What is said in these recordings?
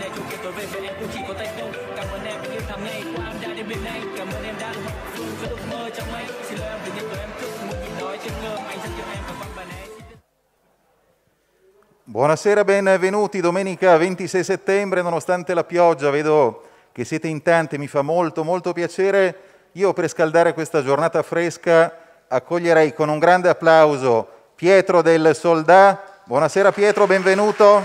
bên này chung kia tối về về em cũng chỉ có tay không cảm ơn em những tháng ngày qua em đã đến bên anh cảm ơn em đã học phương cho ước mơ trong anh xin lỗi em từ những em thức một nhịp đói trên ngơm anh rất yêu em và quăng bàn ấy Buonasera, benvenuti domenica 26 settembre, nonostante la pioggia, vedo che siete in tanti, mi fa molto molto piacere. Io per scaldare questa giornata fresca accoglierei con un grande applauso Pietro del Soldà. Buonasera Pietro, benvenuto.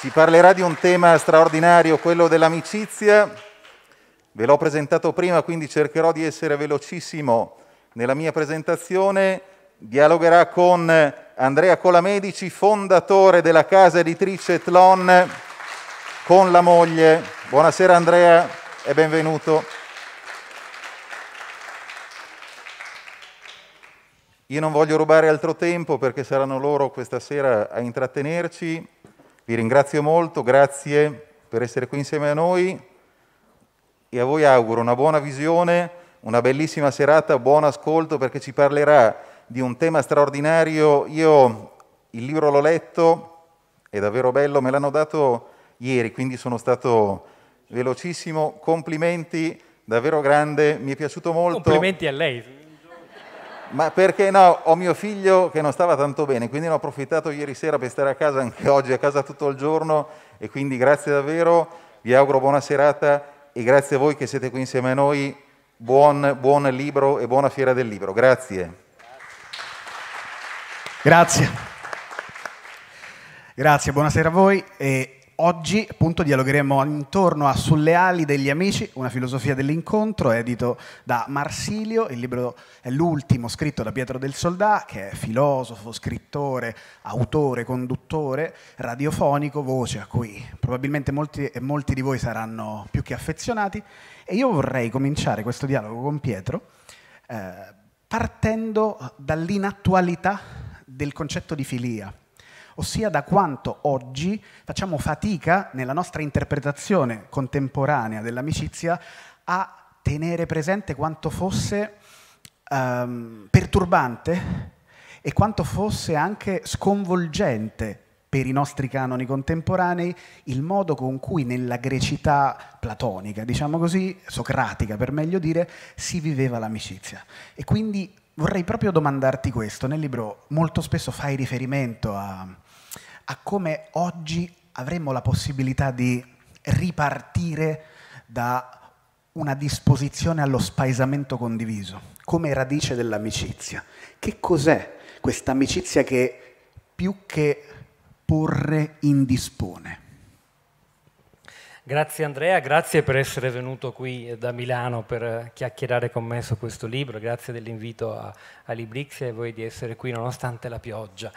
Ci parlerà di un tema straordinario, quello dell'amicizia. Ve l'ho presentato prima, quindi cercherò di essere velocissimo nella mia presentazione. Dialogherà con Andrea Colamedici, fondatore della casa editrice Tlon, con la moglie. Buonasera Andrea e benvenuto. Io non voglio rubare altro tempo perché saranno loro questa sera a intrattenerci. Vi ringrazio molto, grazie per essere qui insieme a noi e a voi auguro una buona visione, una bellissima serata, buon ascolto perché ci parlerà di un tema straordinario. Io il libro l'ho letto, è davvero bello, me l'hanno dato ieri, quindi sono stato velocissimo. Complimenti, davvero grande, mi è piaciuto molto. Complimenti a lei. Ma perché no? Ho mio figlio che non stava tanto bene, quindi ne ho approfittato ieri sera per stare a casa, anche oggi a casa tutto il giorno e quindi grazie davvero, vi auguro buona serata e grazie a voi che siete qui insieme a noi, buon, buon libro e buona fiera del libro, grazie. Grazie. Grazie, buonasera a voi. E Oggi appunto dialogheremo intorno a Sulle ali degli amici, una filosofia dell'incontro, edito da Marsilio, il libro è l'ultimo scritto da Pietro del Soldà, che è filosofo, scrittore, autore, conduttore, radiofonico, voce a cui probabilmente molti, e molti di voi saranno più che affezionati e io vorrei cominciare questo dialogo con Pietro eh, partendo dall'inattualità del concetto di filia ossia da quanto oggi facciamo fatica nella nostra interpretazione contemporanea dell'amicizia a tenere presente quanto fosse um, perturbante e quanto fosse anche sconvolgente per i nostri canoni contemporanei il modo con cui nella grecità platonica, diciamo così, socratica per meglio dire, si viveva l'amicizia. E quindi vorrei proprio domandarti questo, nel libro molto spesso fai riferimento a, a come oggi avremmo la possibilità di ripartire da una disposizione allo spaesamento condiviso, come radice dell'amicizia. Che cos'è questa amicizia che più che porre indispone? Grazie Andrea, grazie per essere venuto qui eh, da Milano per eh, chiacchierare con me su questo libro, grazie dell'invito a, a Librixia e voi di essere qui nonostante la pioggia.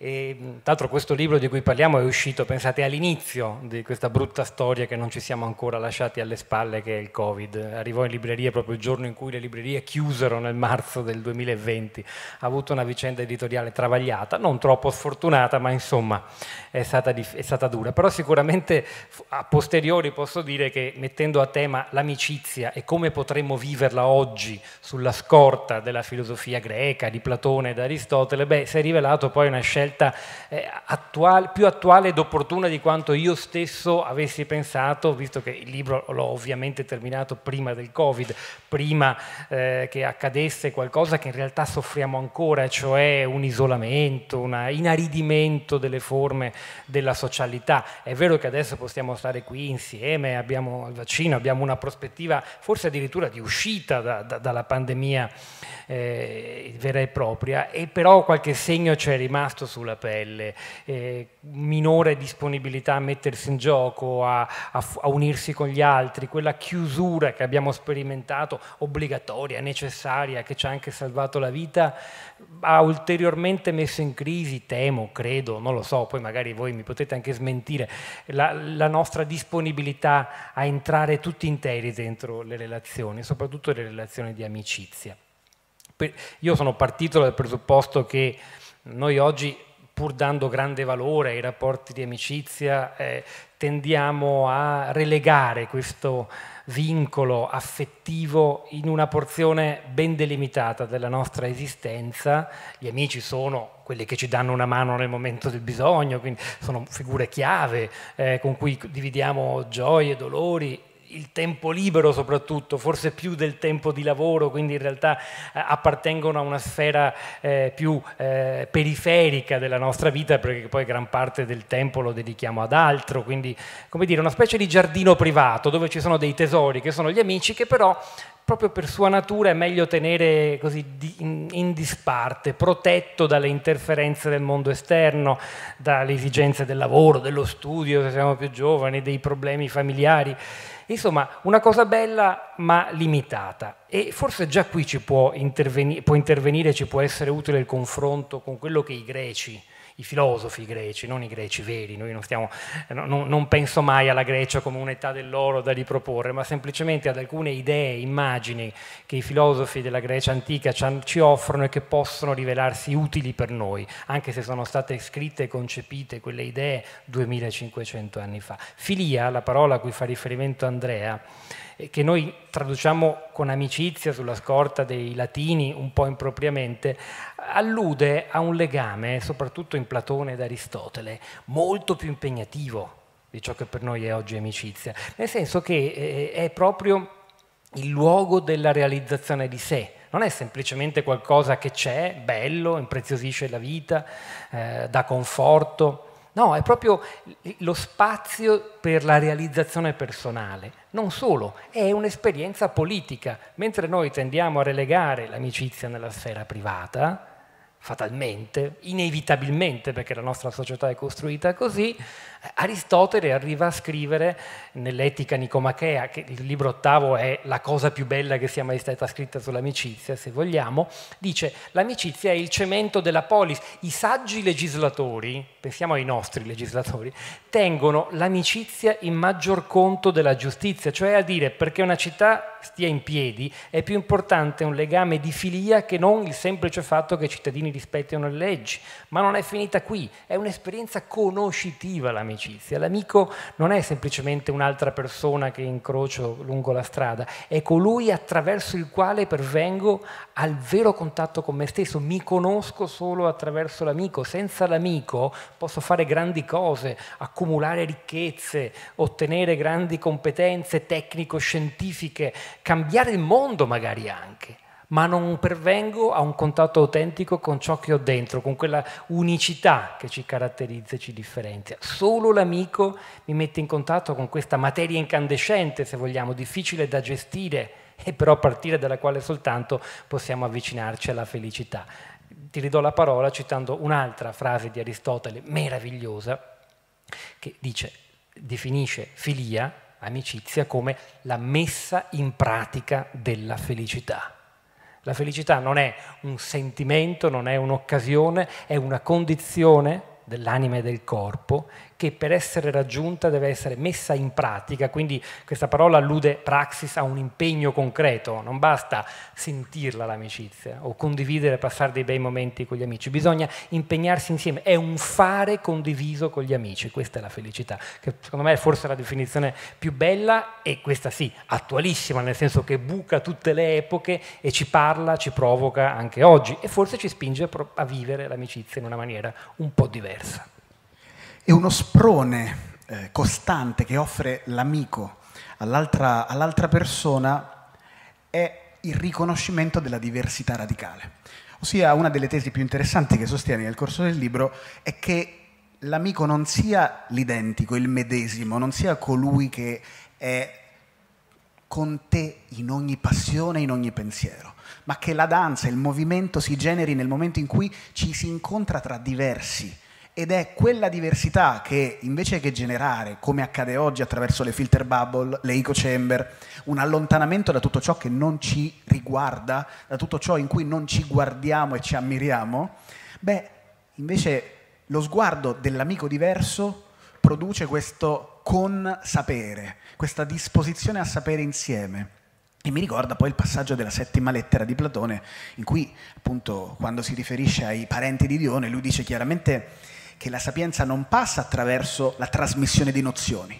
E, tra l'altro questo libro di cui parliamo è uscito, pensate, all'inizio di questa brutta storia che non ci siamo ancora lasciati alle spalle, che è il Covid. Arrivò in libreria proprio il giorno in cui le librerie chiusero nel marzo del 2020. Ha avuto una vicenda editoriale travagliata, non troppo sfortunata, ma insomma è stata, è stata dura. Però sicuramente a posteriori posso dire che mettendo a tema l'amicizia e come potremmo viverla oggi sulla scorta della filosofia greca, di Platone e da Aristotele, beh, si è rivelato poi una scelta scelta eh, attuale, più attuale ed opportuna di quanto io stesso avessi pensato, visto che il libro l'ho ovviamente terminato prima del Covid, prima eh, che accadesse qualcosa che in realtà soffriamo ancora, cioè un isolamento, un inaridimento delle forme della socialità. È vero che adesso possiamo stare qui insieme, abbiamo il vaccino, abbiamo una prospettiva forse addirittura di uscita da, da, dalla pandemia eh, vera e propria, e però qualche segno c'è rimasto su sulla pelle, eh, minore disponibilità a mettersi in gioco, a, a, a, unirsi con gli altri, quella chiusura che abbiamo sperimentato, obbligatoria, necessaria, che ci ha anche salvato la vita, ha ulteriormente messo in crisi, temo, credo, non lo so, poi magari voi mi potete anche smentire, la, la nostra disponibilità a entrare tutti interi dentro le relazioni, soprattutto le relazioni di amicizia. Io sono partito dal presupposto che noi oggi pur dando grande valore ai rapporti di amicizia, eh, tendiamo a relegare questo vincolo affettivo in una porzione ben delimitata della nostra esistenza. Gli amici sono quelli che ci danno una mano nel momento del bisogno, quindi sono figure chiave eh, con cui dividiamo gioie, dolori il tempo libero soprattutto, forse più del tempo di lavoro, quindi in realtà eh, appartengono a una sfera eh, più eh, periferica della nostra vita, perché poi gran parte del tempo lo dedichiamo ad altro, quindi come dire una specie di giardino privato dove ci sono dei tesori che sono gli amici che però proprio per sua natura è meglio tenere così in, in, disparte, protetto dalle interferenze del mondo esterno, dalle esigenze del lavoro, dello studio se siamo più giovani, dei problemi familiari. Insomma, una cosa bella ma limitata. E forse già qui ci può, interveni può intervenire, ci può essere utile il confronto con quello che i greci i filosofi greci, non i greci veri, noi non, stiamo, non, non penso mai alla Grecia come un'età dell'oro da riproporre, ma semplicemente ad alcune idee, immagini che i filosofi della Grecia antica ci offrono e che possono rivelarsi utili per noi, anche se sono state scritte e concepite quelle idee 2500 anni fa. Filia, la parola a cui fa riferimento Andrea, che noi traduciamo con amicizia sulla scorta dei latini un po' impropriamente, allude a un legame, soprattutto in Platone ed Aristotele, molto più impegnativo di ciò che per noi è oggi amicizia, nel senso che eh, è proprio il luogo della realizzazione di sé, non è semplicemente qualcosa che c'è, bello, impreziosisce la vita, eh, dà conforto, No, è proprio lo spazio per la realizzazione personale. Non solo, è un'esperienza politica. Mentre noi tendiamo a relegare l'amicizia nella sfera privata, fatalmente, inevitabilmente, perché la nostra società è costruita così, Aristotele arriva a scrivere nell'Etica Nicomachea, che il libro ottavo è la cosa più bella che sia mai stata scritta sull'amicizia, se vogliamo, dice l'amicizia è il cemento della polis. I saggi legislatori, pensiamo ai nostri legislatori, tengono l'amicizia in maggior conto della giustizia, cioè a dire perché una città stia in piedi è più importante un legame di filia che non il semplice fatto che i cittadini rispettino le leggi. Ma non è finita qui, è un'esperienza conoscitiva l'amicizia l'amicizia. L'amico non è semplicemente un'altra persona che incrocio lungo la strada, è colui attraverso il quale pervengo al vero contatto con me stesso, mi conosco solo attraverso l'amico, senza l'amico posso fare grandi cose, accumulare ricchezze, ottenere grandi competenze tecnico-scientifiche, cambiare il mondo magari anche ma non pervengo a un contatto autentico con ciò che ho dentro, con quella unicità che ci caratterizza e ci differenzia. Solo l'amico mi mette in contatto con questa materia incandescente, se vogliamo, difficile da gestire e però a partire dalla quale soltanto possiamo avvicinarci alla felicità. Ti ridò la parola citando un'altra frase di Aristotele meravigliosa che dice, definisce filia, amicizia, come la messa in pratica della felicità. La felicità non è un sentimento, non è un'occasione, è una condizione dell'anima e del corpo che per essere raggiunta deve essere messa in pratica, quindi questa parola allude praxis a un impegno concreto, non basta sentirla l'amicizia o condividere, passare dei bei momenti con gli amici, bisogna impegnarsi insieme, è un fare condiviso con gli amici, questa è la felicità, che secondo me è forse la definizione più bella e questa sì, attualissima, nel senso che buca tutte le epoche e ci parla, ci provoca anche oggi e forse ci spinge a vivere l'amicizia in una maniera un po' diversa è uno sprone eh, costante che offre l'amico all'altra, all'altra persona è il riconoscimento della diversità radicale. Ossia, una delle tesi più interessanti che sostiene nel corso del libro è che l'amico non sia l'identico, il medesimo, non sia colui che è con te in ogni passione, in ogni pensiero, ma che la danza, il movimento si generi nel momento in cui ci si incontra tra diversi ed è quella diversità che invece che generare, come accade oggi attraverso le filter bubble, le eco chamber, un allontanamento da tutto ciò che non ci riguarda, da tutto ciò in cui non ci guardiamo e ci ammiriamo, beh, invece lo sguardo dell'amico diverso produce questo con sapere, questa disposizione a sapere insieme. E mi ricorda poi il passaggio della settima lettera di Platone, in cui appunto quando si riferisce ai parenti di Dione, lui dice chiaramente che la sapienza non passa attraverso la trasmissione di nozioni,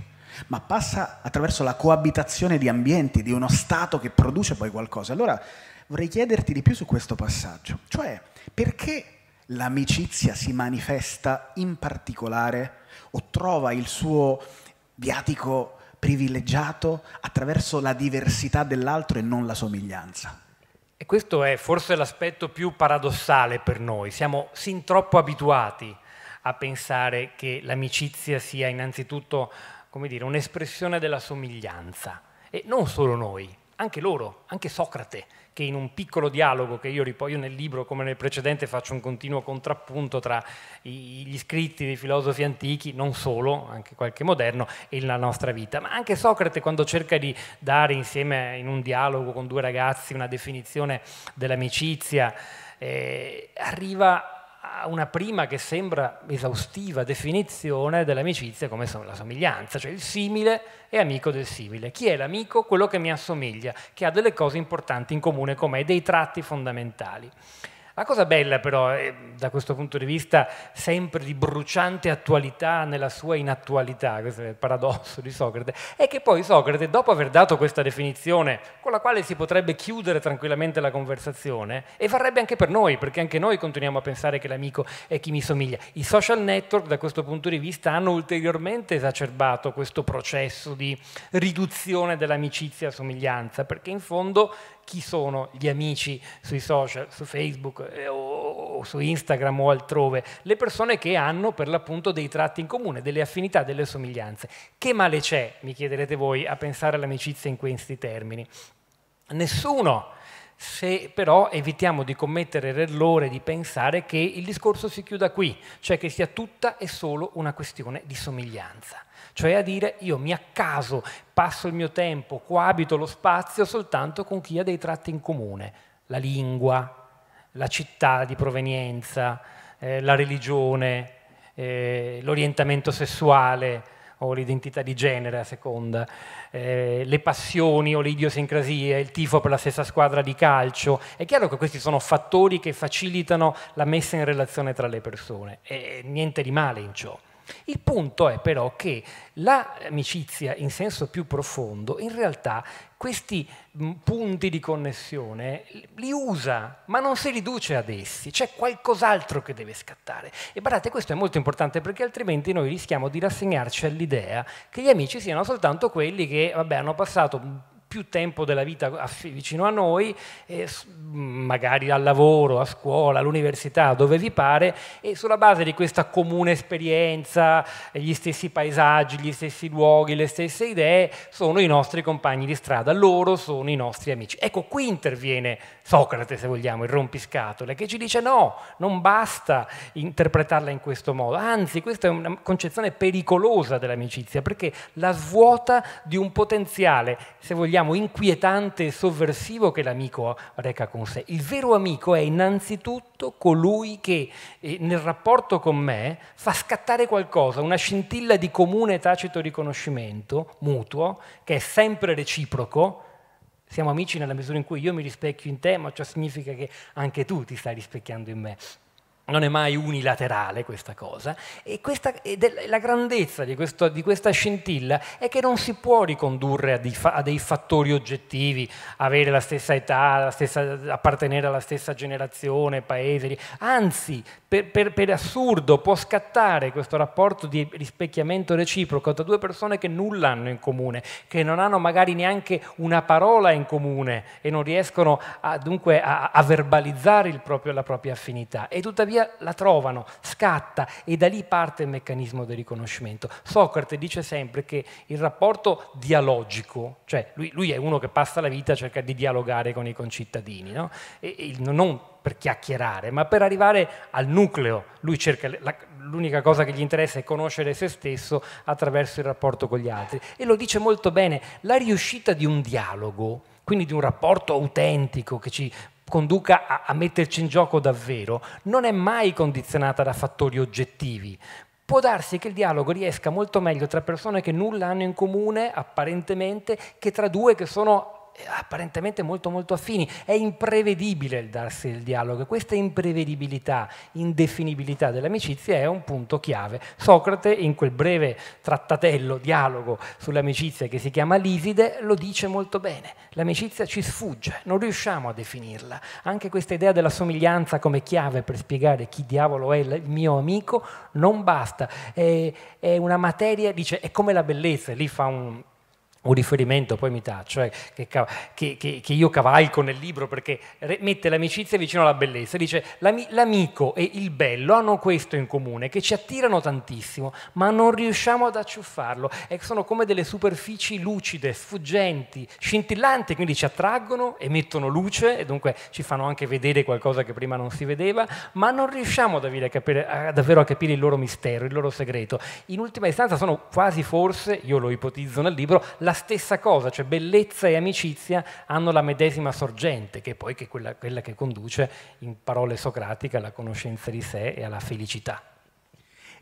ma passa attraverso la coabitazione di ambienti, di uno stato che produce poi qualcosa. Allora vorrei chiederti di più su questo passaggio, cioè perché l'amicizia si manifesta in particolare o trova il suo viatico privilegiato attraverso la diversità dell'altro e non la somiglianza. E questo è forse l'aspetto più paradossale per noi, siamo sin troppo abituati a pensare che l'amicizia sia innanzitutto come dire, un'espressione della somiglianza. E non solo noi, anche loro, anche Socrate, che in un piccolo dialogo, che io, ripoio nel libro come nel precedente faccio un continuo contrappunto tra gli scritti dei filosofi antichi, non solo, anche qualche moderno, e la nostra vita, ma anche Socrate quando cerca di dare insieme in un dialogo con due ragazzi una definizione dell'amicizia, eh, arriva una prima che sembra esaustiva definizione dell'amicizia come la somiglianza, cioè il simile è amico del simile. Chi è l'amico? Quello che mi assomiglia, che ha delle cose importanti in comune con me, dei tratti fondamentali. La cosa bella però, da questo punto di vista, sempre di bruciante attualità nella sua inattualità, questo è il paradosso di Socrate, è che poi Socrate, dopo aver dato questa definizione con la quale si potrebbe chiudere tranquillamente la conversazione, e varrebbe anche per noi, perché anche noi continuiamo a pensare che l'amico è chi mi somiglia, i social network da questo punto di vista hanno ulteriormente esacerbato questo processo di riduzione dell'amicizia a somiglianza, perché in fondo chi sono gli amici sui social, su Facebook eh, o, o, su Instagram o altrove, le persone che hanno per l'appunto dei tratti in comune, delle affinità, delle somiglianze. Che male c'è, mi chiederete voi, a pensare all'amicizia in questi termini? Nessuno. Se però evitiamo di commettere l'errore di pensare che il discorso si chiuda qui, cioè che sia tutta e solo una questione di somiglianza cioè a dire io mi accaso, passo il mio tempo, coabito lo spazio soltanto con chi ha dei tratti in comune, la lingua, la città di provenienza, eh, la religione, eh, l'orientamento sessuale o l'identità di genere a seconda, eh, le passioni o le idiosincrasie, il tifo per la stessa squadra di calcio. È chiaro che questi sono fattori che facilitano la messa in relazione tra le persone e niente di male in ciò. Il punto è però che l'amicizia in senso più profondo, in realtà questi punti di connessione li usa, ma non si riduce ad essi, c'è qualcos'altro che deve scattare. E guardate, questo è molto importante perché altrimenti noi rischiamo di rassegnarci all'idea che gli amici siano soltanto quelli che, vabbè, hanno passato più tempo della vita vicino a noi, magari al lavoro, a scuola, all'università, dove vi pare, e sulla base di questa comune esperienza, gli stessi paesaggi, gli stessi luoghi, le stesse idee, sono i nostri compagni di strada, loro sono i nostri amici. Ecco, qui interviene Socrate, se vogliamo, il rompiscatole, che ci dice no, non basta interpretarla in questo modo, anzi questa è una concezione pericolosa dell'amicizia, perché la svuota di un potenziale, se vogliamo, vogliamo, inquietante e sovversivo che l'amico reca con sé. Il vero amico è innanzitutto colui che eh, nel rapporto con me fa scattare qualcosa, una scintilla di comune e tacito riconoscimento mutuo, che è sempre reciproco, siamo amici nella misura in cui io mi rispecchio in te, ma ciò significa che anche tu ti stai rispecchiando in me non è mai unilaterale questa cosa, e, questa, e de, la grandezza di, questo, di, questa scintilla è che non si può ricondurre a, fa, a dei fattori oggettivi, avere la stessa età, la stessa, appartenere alla stessa generazione, paese, anzi, per, per, per, assurdo può scattare questo rapporto di rispecchiamento reciproco tra due persone che nulla hanno in comune, che non hanno magari neanche una parola in comune e non riescono a, dunque a, a verbalizzare proprio, la propria affinità. E tuttavia storia la trovano, scatta e da lì parte il meccanismo del riconoscimento. Socrate dice sempre che il rapporto dialogico, cioè lui, lui è uno che passa la vita a cercare di dialogare con i concittadini, no? e, e non per chiacchierare, ma per arrivare al nucleo. Lui cerca la, l'unica cosa che gli interessa è conoscere se stesso attraverso il rapporto con gli altri. E lo dice molto bene, la riuscita di un dialogo, quindi di un rapporto autentico che ci conduca a, a metterci in gioco davvero, non è mai condizionata da fattori oggettivi, può darsi che il dialogo riesca molto meglio tra persone che nulla hanno in comune, apparentemente, che tra due che sono apparentemente molto molto affini. È imprevedibile il darsi il dialogo. Questa imprevedibilità, indefinibilità dell'amicizia è un punto chiave. Socrate in quel breve trattatello, dialogo sull'amicizia che si chiama Liside, lo dice molto bene. L'amicizia ci sfugge, non riusciamo a definirla. Anche questa idea della somiglianza come chiave per spiegare chi diavolo è il mio amico non basta. È, è una materia, dice, è come la bellezza. Lì fa un un riferimento, poi mi taccio, eh, che, che, che, io cavalco nel libro perché mette l'amicizia vicino alla bellezza, dice l'amico e il bello hanno questo in comune, che ci attirano tantissimo, ma non riusciamo ad acciuffarlo, e sono come delle superfici lucide, sfuggenti, scintillanti, quindi ci attraggono, emettono luce e dunque ci fanno anche vedere qualcosa che prima non si vedeva, ma non riusciamo davvero a capire, davvero a capire il loro mistero, il loro segreto. In ultima istanza sono quasi forse, io lo ipotizzo nel libro, la stessa cosa, cioè bellezza e amicizia hanno la medesima sorgente, che poi è quella, quella che conduce, in parole socratiche, alla conoscenza di sé e alla felicità.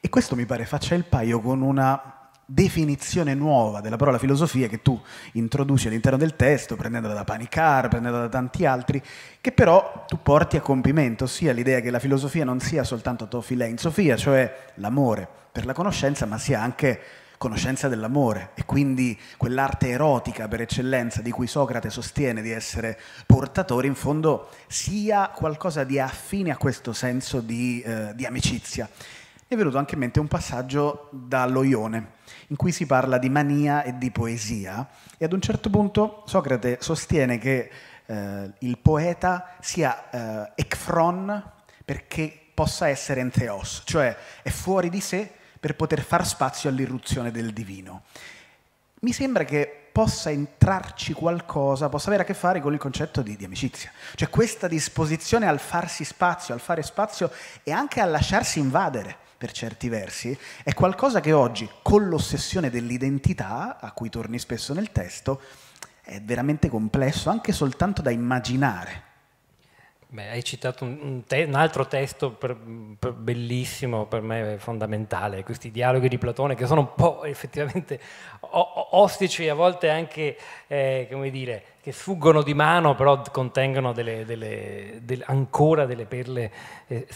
E questo mi pare faccia il paio con una definizione nuova della parola filosofia che tu introduci all'interno del testo, prendendola da Panicar, prendendola da tanti altri, che però tu porti a compimento, ossia l'idea che la filosofia non sia soltanto tofilè in sofia, cioè l'amore per la conoscenza, ma sia anche conoscenza dell'amore e quindi quell'arte erotica per eccellenza di cui Socrate sostiene di essere portatore, in fondo sia qualcosa di affine a questo senso di, eh, di amicizia. Mi è venuto anche in mente un passaggio dallo Ione, in cui si parla di mania e di poesia, e ad un certo punto Socrate sostiene che eh, il poeta sia eh, ekfron perché possa essere entheos, cioè è fuori di sé per poter far spazio all'irruzione del divino. Mi sembra che possa entrarci qualcosa, possa avere a che fare con il concetto di, di amicizia. Cioè questa disposizione al farsi spazio, al fare spazio e anche a lasciarsi invadere per certi versi, è qualcosa che oggi, con l'ossessione dell'identità, a cui torni spesso nel testo, è veramente complesso anche soltanto da immaginare. Beh, hai citato un, te, un altro testo per, per bellissimo, per me fondamentale, questi dialoghi di Platone che sono un po' effettivamente ostici, e a volte anche, eh, come dire, che sfuggono di mano, però contengono delle, delle, delle, ancora delle perle eh,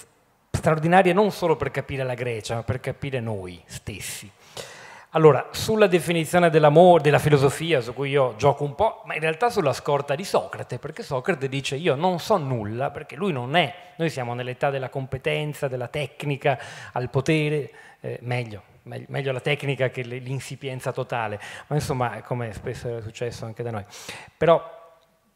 straordinarie non solo per capire la Grecia, ma per capire noi stessi. Allora, sulla definizione dell'amore, della filosofia, su cui io gioco un po', ma in realtà sulla scorta di Socrate, perché Socrate dice io non so nulla, perché lui non è, noi siamo nell'età della competenza, della tecnica, al potere, eh, meglio, meglio la tecnica che l'insipienza totale, ma insomma, come spesso è successo anche da noi. Però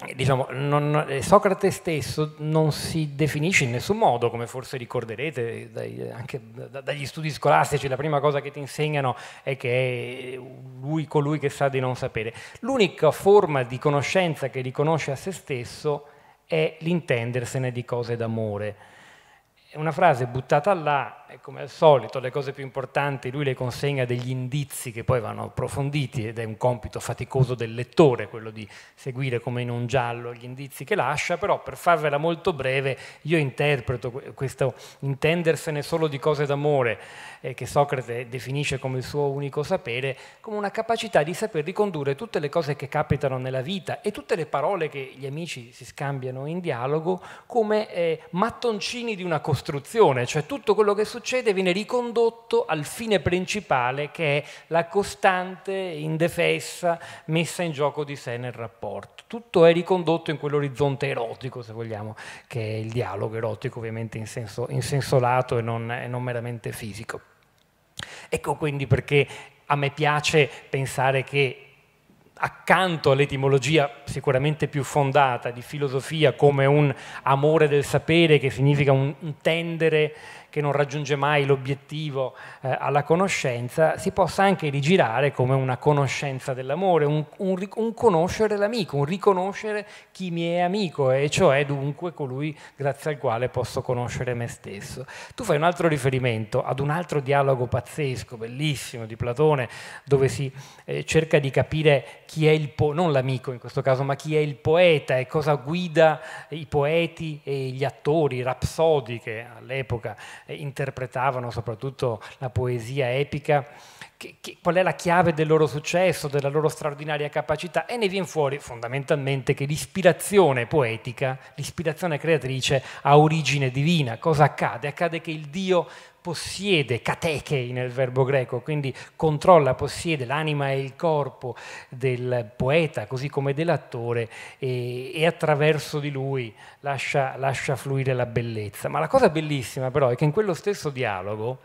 eh, diciamo, non, eh, Socrate stesso non si definisce in nessun modo, come forse ricorderete dai, anche dagli studi scolastici, la prima cosa che ti insegnano è che è lui colui che sa di non sapere. L'unica forma di conoscenza che riconosce a se stesso è l'intendersene di cose d'amore. È una frase buttata là come al solito le cose più importanti lui le consegna degli indizi che poi vanno approfonditi ed è un compito faticoso del lettore quello di seguire come in un giallo gli indizi che lascia, però per farvela molto breve io interpreto questo intendersene solo di cose d'amore eh, che Socrate definisce come il suo unico sapere, come una capacità di saper ricondurre tutte le cose che capitano nella vita e tutte le parole che gli amici si scambiano in dialogo come eh, mattoncini di una costruzione, cioè tutto quello che succede procede viene ricondotto al fine principale che è la costante, indefessa messa in gioco di sé nel rapporto. Tutto è ricondotto in quell'orizzonte erotico, se vogliamo, che è il dialogo erotico ovviamente in senso, in senso lato e non, e non meramente fisico. Ecco quindi perché a me piace pensare che accanto all'etimologia sicuramente più fondata di filosofia come un amore del sapere che significa un tendere che non raggiunge mai l'obiettivo eh, alla conoscenza, si possa anche rigirare come una conoscenza dell'amore, un, un, un conoscere l'amico, un riconoscere chi mi è amico, e cioè dunque colui grazie al quale posso conoscere me stesso. Tu fai un altro riferimento ad un altro dialogo pazzesco, bellissimo, di Platone, dove si eh, cerca di capire chi è il po- non l'amico in questo caso, ma chi è il poeta e cosa guida i poeti e gli attori, i rapsodi che all'epoca eh, interpretavano soprattutto la poesia epica, che, che, qual è la chiave del loro successo, della loro straordinaria capacità e ne viene fuori fondamentalmente che l'ispirazione poetica, l'ispirazione creatrice ha origine divina. Cosa accade? Accade che il Dio possiede, catechei nel verbo greco, quindi controlla, possiede l'anima e il corpo del poeta così come dell'attore e, e attraverso di lui lascia, lascia, fluire la bellezza. Ma la cosa bellissima però è che in quello stesso dialogo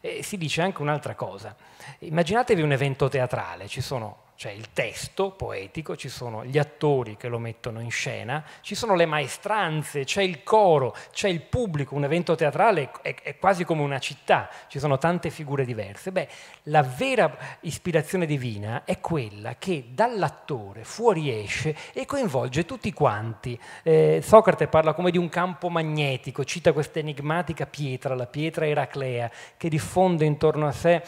eh, si dice anche un'altra cosa. Immaginatevi un evento teatrale, ci sono cioè il testo poetico, ci sono gli attori che lo mettono in scena, ci sono le maestranze, c'è il coro, c'è il pubblico, un evento teatrale è, è quasi come una città, ci sono tante figure diverse. Beh, la vera ispirazione divina è quella che dall'attore fuoriesce e coinvolge tutti quanti. Eh, Socrate parla come di un campo magnetico, cita questa enigmatica pietra, la pietra eraclea, che diffonde intorno a sé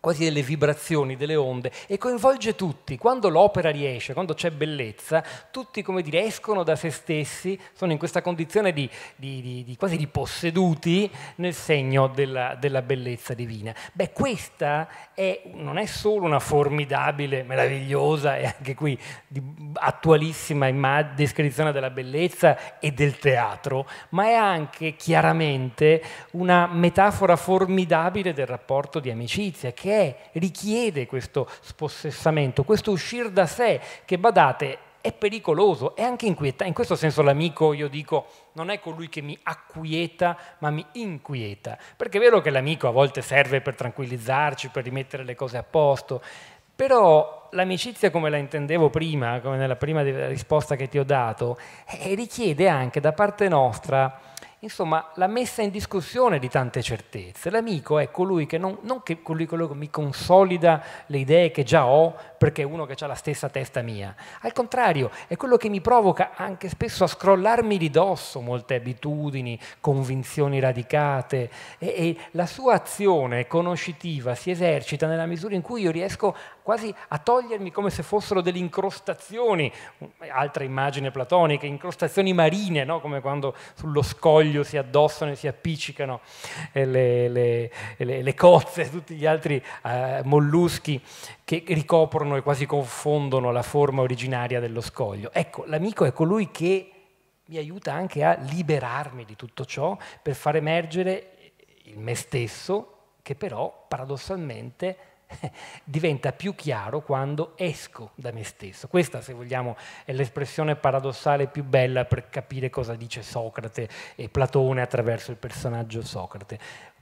quasi delle vibrazioni, delle onde, e coinvolge tutti. Quando l'opera riesce, quando c'è bellezza, tutti come dire, escono da se stessi, sono in questa condizione di, di, di, di quasi di posseduti nel segno della, della bellezza divina. Beh, questa è, non è solo una formidabile, meravigliosa e anche qui attualissima descrizione della bellezza e del teatro, ma è anche chiaramente una metafora formidabile del rapporto di amicizia, che che richiede questo spossessamento, questo uscire da sé, che badate è pericoloso, è anche inquietante. In questo senso l'amico, io dico, non è colui che mi acquieta, ma mi inquieta. Perché è vero che l'amico a volte serve per tranquillizzarci, per rimettere le cose a posto, però l'amicizia come la intendevo prima, come nella prima risposta che ti ho dato, eh, richiede anche da parte nostra Insomma, la messa in discussione di tante certezze. L'amico è colui che non, non che colui, colui che mi consolida le idee che già ho perché è uno che ha la stessa testa mia. Al contrario, è quello che mi provoca anche spesso a scrollarmi di dosso molte abitudini, convinzioni radicate e, e la sua azione conoscitiva si esercita nella misura in cui io riesco quasi a togliermi come se fossero delle incrostazioni, altra immagine platonica, incrostazioni marine, no? come quando sullo scoglio si addossano e si appiccicano eh, le, le, le, le cozze, tutti gli altri eh, molluschi che ricoprono e quasi confondono la forma originaria dello scoglio. Ecco, l'amico è colui che mi aiuta anche a liberarmi di tutto ciò per far emergere il me stesso, che però paradossalmente diventa più chiaro quando esco da me stesso. Questa, se vogliamo, è l'espressione paradossale più bella per capire cosa dice Socrate e Platone attraverso il personaggio Socrate.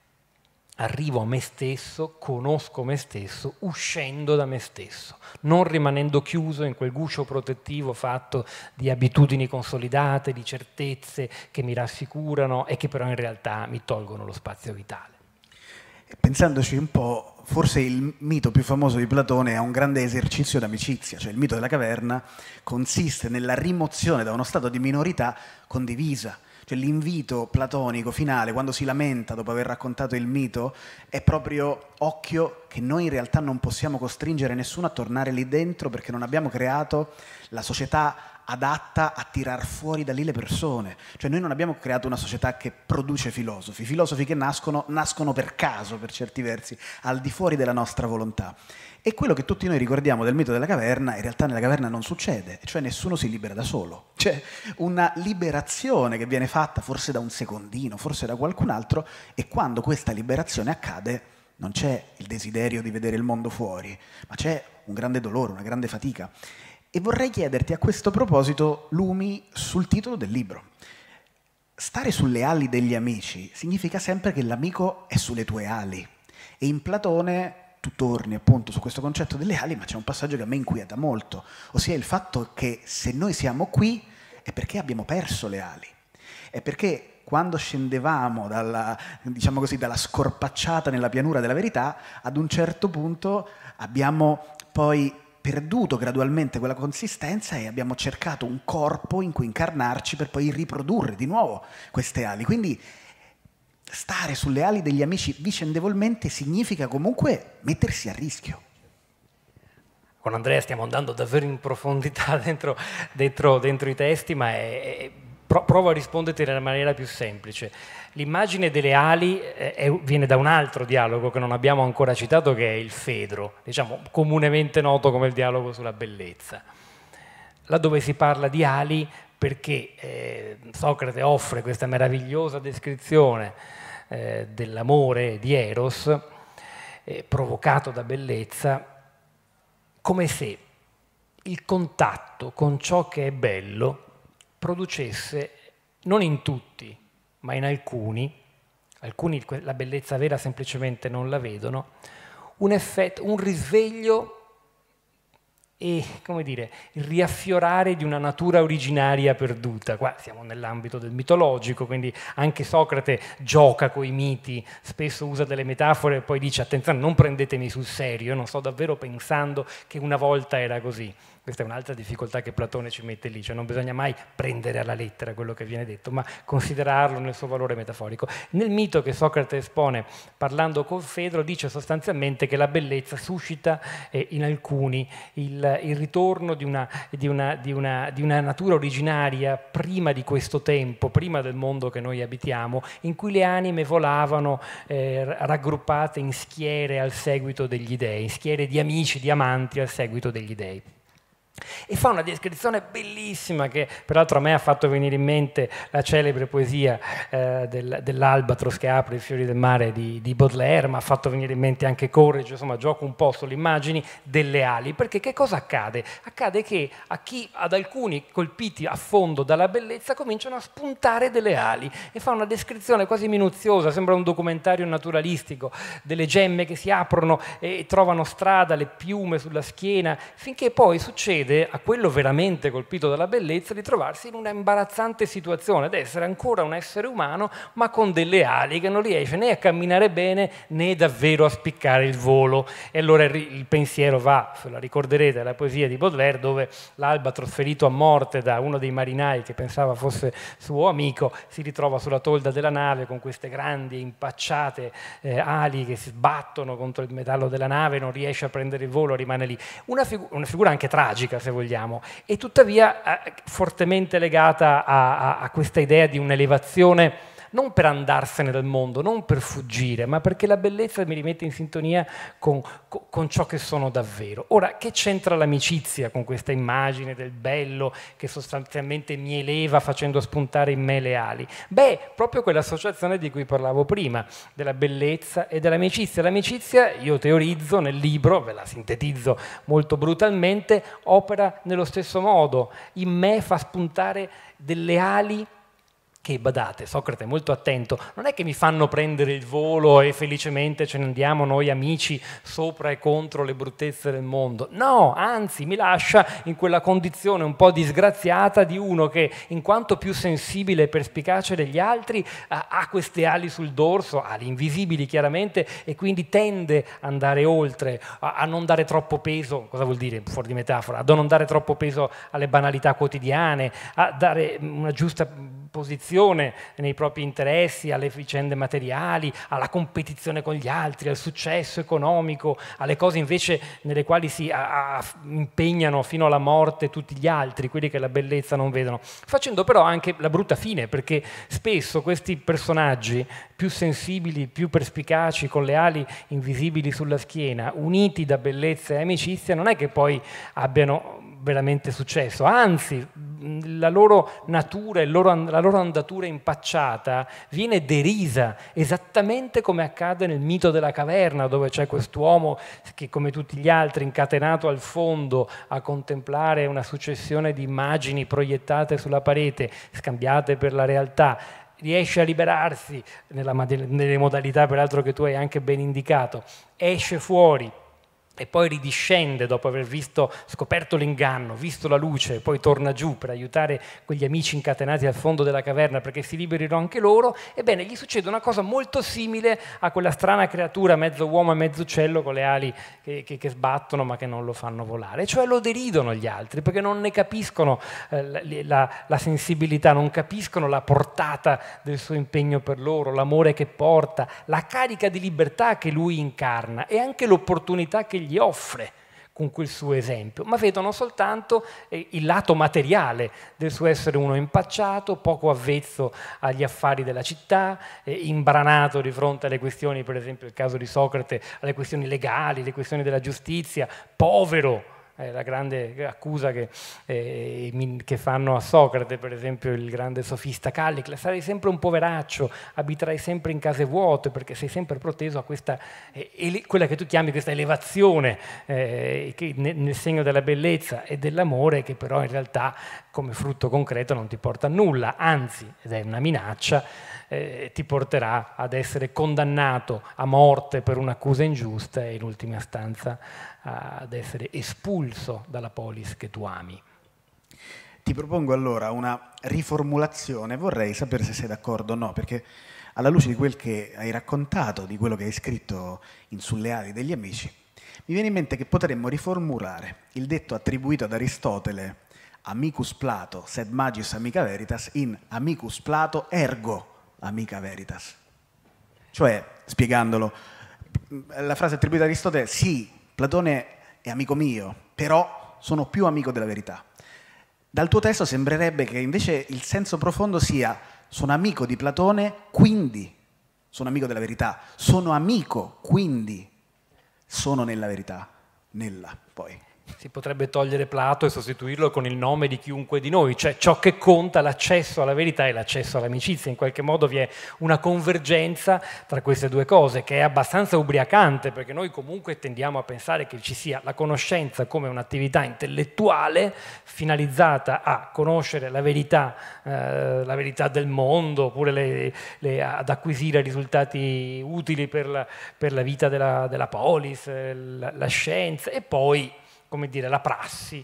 Arrivo a me stesso, conosco me stesso, uscendo da me stesso, non rimanendo chiuso in quel guscio protettivo fatto di abitudini consolidate, di certezze che mi rassicurano e che però in realtà mi tolgono lo spazio vitale. Pensandoci un po', forse il mito più famoso di Platone è un grande esercizio d'amicizia, cioè il mito della caverna consiste nella rimozione da uno stato di minorità condivisa. Cioè l'invito platonico finale, quando si lamenta dopo aver raccontato il mito, è proprio occhio che noi in realtà non possiamo costringere nessuno a tornare lì dentro perché non abbiamo creato la società adatta a tirar fuori da lì le persone. Cioè noi non abbiamo creato una società che produce filosofi, I filosofi che nascono, nascono per caso per certi versi, al di fuori della nostra volontà. E quello che tutti noi ricordiamo del mito della caverna, in realtà nella caverna non succede, cioè nessuno si libera da solo. C'è cioè, una liberazione che viene fatta forse da un secondino, forse da qualcun altro, e quando questa liberazione accade non c'è il desiderio di vedere il mondo fuori, ma c'è un grande dolore, una grande fatica. E vorrei chiederti a questo proposito lumi sul titolo del libro. Stare sulle ali degli amici significa sempre che l'amico è sulle tue ali. E in Platone tu torni appunto su questo concetto delle ali, ma c'è un passaggio che a me inquieta molto, ossia il fatto che se noi siamo qui è perché abbiamo perso le ali, è perché quando scendevamo dalla, diciamo così, dalla scorpacciata nella pianura della verità, ad un certo punto abbiamo poi perduto gradualmente quella consistenza e abbiamo cercato un corpo in cui incarnarci per poi riprodurre di nuovo queste ali. Quindi stare sulle ali degli amici vicendevolmente significa comunque mettersi a rischio. Con Andrea stiamo andando davvero in profondità dentro, dentro, dentro i testi, ma è, è Pro provo a risponderti nella maniera più semplice. L'immagine delle ali eh, viene da un altro dialogo che non abbiamo ancora citato, che è il Fedro, diciamo comunemente noto come il dialogo sulla bellezza, laddove si parla di ali perché eh, Socrate offre questa meravigliosa descrizione eh, dell'amore di Eros, eh, provocato da bellezza, come se il contatto con ciò che è bello producesse, non in tutti, ma in alcuni, alcuni la bellezza vera semplicemente non la vedono, un, effetto, un risveglio e come dire, il riaffiorare di una natura originaria perduta. Qua siamo nell'ambito del mitologico, quindi anche Socrate gioca coi miti, spesso usa delle metafore e poi dice attenzione, non prendetemi sul serio, non sto davvero pensando che una volta era così. Questa è un'altra difficoltà che Platone ci mette lì, cioè non bisogna mai prendere alla lettera quello che viene detto, ma considerarlo nel suo valore metaforico. Nel mito che Socrate espone parlando con Fedro dice sostanzialmente che la bellezza suscita eh, in alcuni il, il ritorno di una, di, una, di, una, di una natura originaria prima di questo tempo, prima del mondo che noi abitiamo, in cui le anime volavano eh, raggruppate in schiere al seguito degli dei, in schiere di amici, di amanti al seguito degli dei. E fa una descrizione bellissima che peraltro a me ha fatto venire in mente la celebre poesia eh, del, dell'albatros che apre i fiori del mare di, di Baudelaire, ma ha fatto venire in mente anche Courage, insomma gioco un po' sulle immagini delle ali, perché che cosa accade? Accade che a chi, ad alcuni colpiti a fondo dalla bellezza cominciano a spuntare delle ali e fa una descrizione quasi minuziosa, sembra un documentario naturalistico, delle gemme che si aprono e trovano strada, le piume sulla schiena, finché poi succede concede a quello veramente colpito dalla bellezza di trovarsi in una imbarazzante situazione, di essere ancora un essere umano, ma con delle ali che non riesce né a camminare bene né davvero a spiccare il volo. E allora il pensiero va, se la ricorderete, alla poesia di Baudelaire, dove l'alba trasferito a morte da uno dei marinai che pensava fosse suo amico, si ritrova sulla tolda della nave con queste grandi impacciate eh, ali che si sbattono contro il metallo della nave, non riesce a prendere il volo, rimane lì. Una, figu una figura anche tragica logica, se vogliamo, e tuttavia eh, fortemente legata a, a, a questa idea di un'elevazione non per andarsene dal mondo, non per fuggire, ma perché la bellezza mi rimette in sintonia con, con ciò che sono davvero. Ora, che c'entra l'amicizia con questa immagine del bello che sostanzialmente mi eleva facendo spuntare in me le ali? Beh, proprio quell'associazione di cui parlavo prima, della bellezza e dell'amicizia. L'amicizia, io teorizzo nel libro, ve la sintetizzo molto brutalmente, opera nello stesso modo. In me fa spuntare delle ali che badate, Socrate è molto attento, non è che mi fanno prendere il volo e felicemente ce ne andiamo noi amici sopra e contro le bruttezze del mondo, no, anzi mi lascia in quella condizione un po' disgraziata di uno che in quanto più sensibile e perspicace degli altri ha queste ali sul dorso, ali invisibili chiaramente e quindi tende ad andare oltre, a non dare troppo peso, cosa vuol dire fuori di metafora, a non dare troppo peso alle banalità quotidiane, a dare mm, una giusta predisposizione nei propri interessi, alle vicende materiali, alla competizione con gli altri, al successo economico, alle cose invece nelle quali si impegnano fino alla morte tutti gli altri, quelli che la bellezza non vedono, facendo però anche la brutta fine, perché spesso questi personaggi più sensibili, più perspicaci, con le ali invisibili sulla schiena, uniti da bellezza e amicizia, non è che poi abbiano veramente successo, anzi la loro natura, e la loro andatura impacciata viene derisa, esattamente come accade nel mito della caverna, dove c'è quest'uomo che come tutti gli altri incatenato al fondo a contemplare una successione di immagini proiettate sulla parete, scambiate per la realtà, riesce a liberarsi nella, nelle modalità peraltro che tu hai anche ben indicato, esce fuori e poi ridiscende dopo aver visto, scoperto l'inganno, visto la luce, e poi torna giù per aiutare quegli amici incatenati al fondo della caverna perché si liberino anche loro, ebbene gli succede una cosa molto simile a quella strana creatura mezzo uomo e mezzo uccello con le ali che, che, che sbattono ma che non lo fanno volare, cioè lo deridono gli altri perché non ne capiscono eh, la, la sensibilità, non capiscono la portata del suo impegno per loro, l'amore che porta, la carica di libertà che lui incarna e anche l'opportunità che gli egli offre con quel suo esempio, ma vedono soltanto eh, il lato materiale del suo essere uno impacciato, poco avvezzo agli affari della città, eh, imbranato di fronte alle questioni, per esempio il caso di Socrate, alle questioni legali, alle questioni della giustizia, povero, eh, la grande accusa che, eh, che, fanno a Socrate, per esempio il grande sofista Callicle, sarai sempre un poveraccio, abiterai sempre in case vuote perché sei sempre proteso a questa, eh, quella che tu chiami questa elevazione eh, nel segno della bellezza e dell'amore che però in realtà come frutto concreto non ti porta a nulla, anzi, ed è una minaccia, eh, ti porterà ad essere condannato a morte per un'accusa ingiusta e in ultima stanza ad essere espulso dalla polis che tu ami. Ti propongo allora una riformulazione, vorrei sapere se sei d'accordo o no, perché alla luce di quel che hai raccontato, di quello che hai scritto in Sulle ali degli amici, mi viene in mente che potremmo riformulare il detto attribuito ad Aristotele, amicus Plato, sed magis amica veritas, in amicus Plato ergo amica veritas. Cioè, spiegandolo, la frase attribuita ad Aristotele, sì, Platone è amico mio, però sono più amico della verità. Dal tuo testo sembrerebbe che invece il senso profondo sia sono amico di Platone, quindi sono amico della verità, sono amico, quindi sono nella verità, nella poi si potrebbe togliere Plato e sostituirlo con il nome di chiunque di noi, cioè ciò che conta, l'accesso alla verità e l'accesso all'amicizia, in qualche modo vi è una convergenza tra queste due cose che è abbastanza ubriacante perché noi comunque tendiamo a pensare che ci sia la conoscenza come un'attività intellettuale finalizzata a conoscere la verità, eh, la verità del mondo oppure le, le, ad acquisire risultati utili per la, per la vita della, della polis, eh, la, la scienza e poi come dire, la prassi,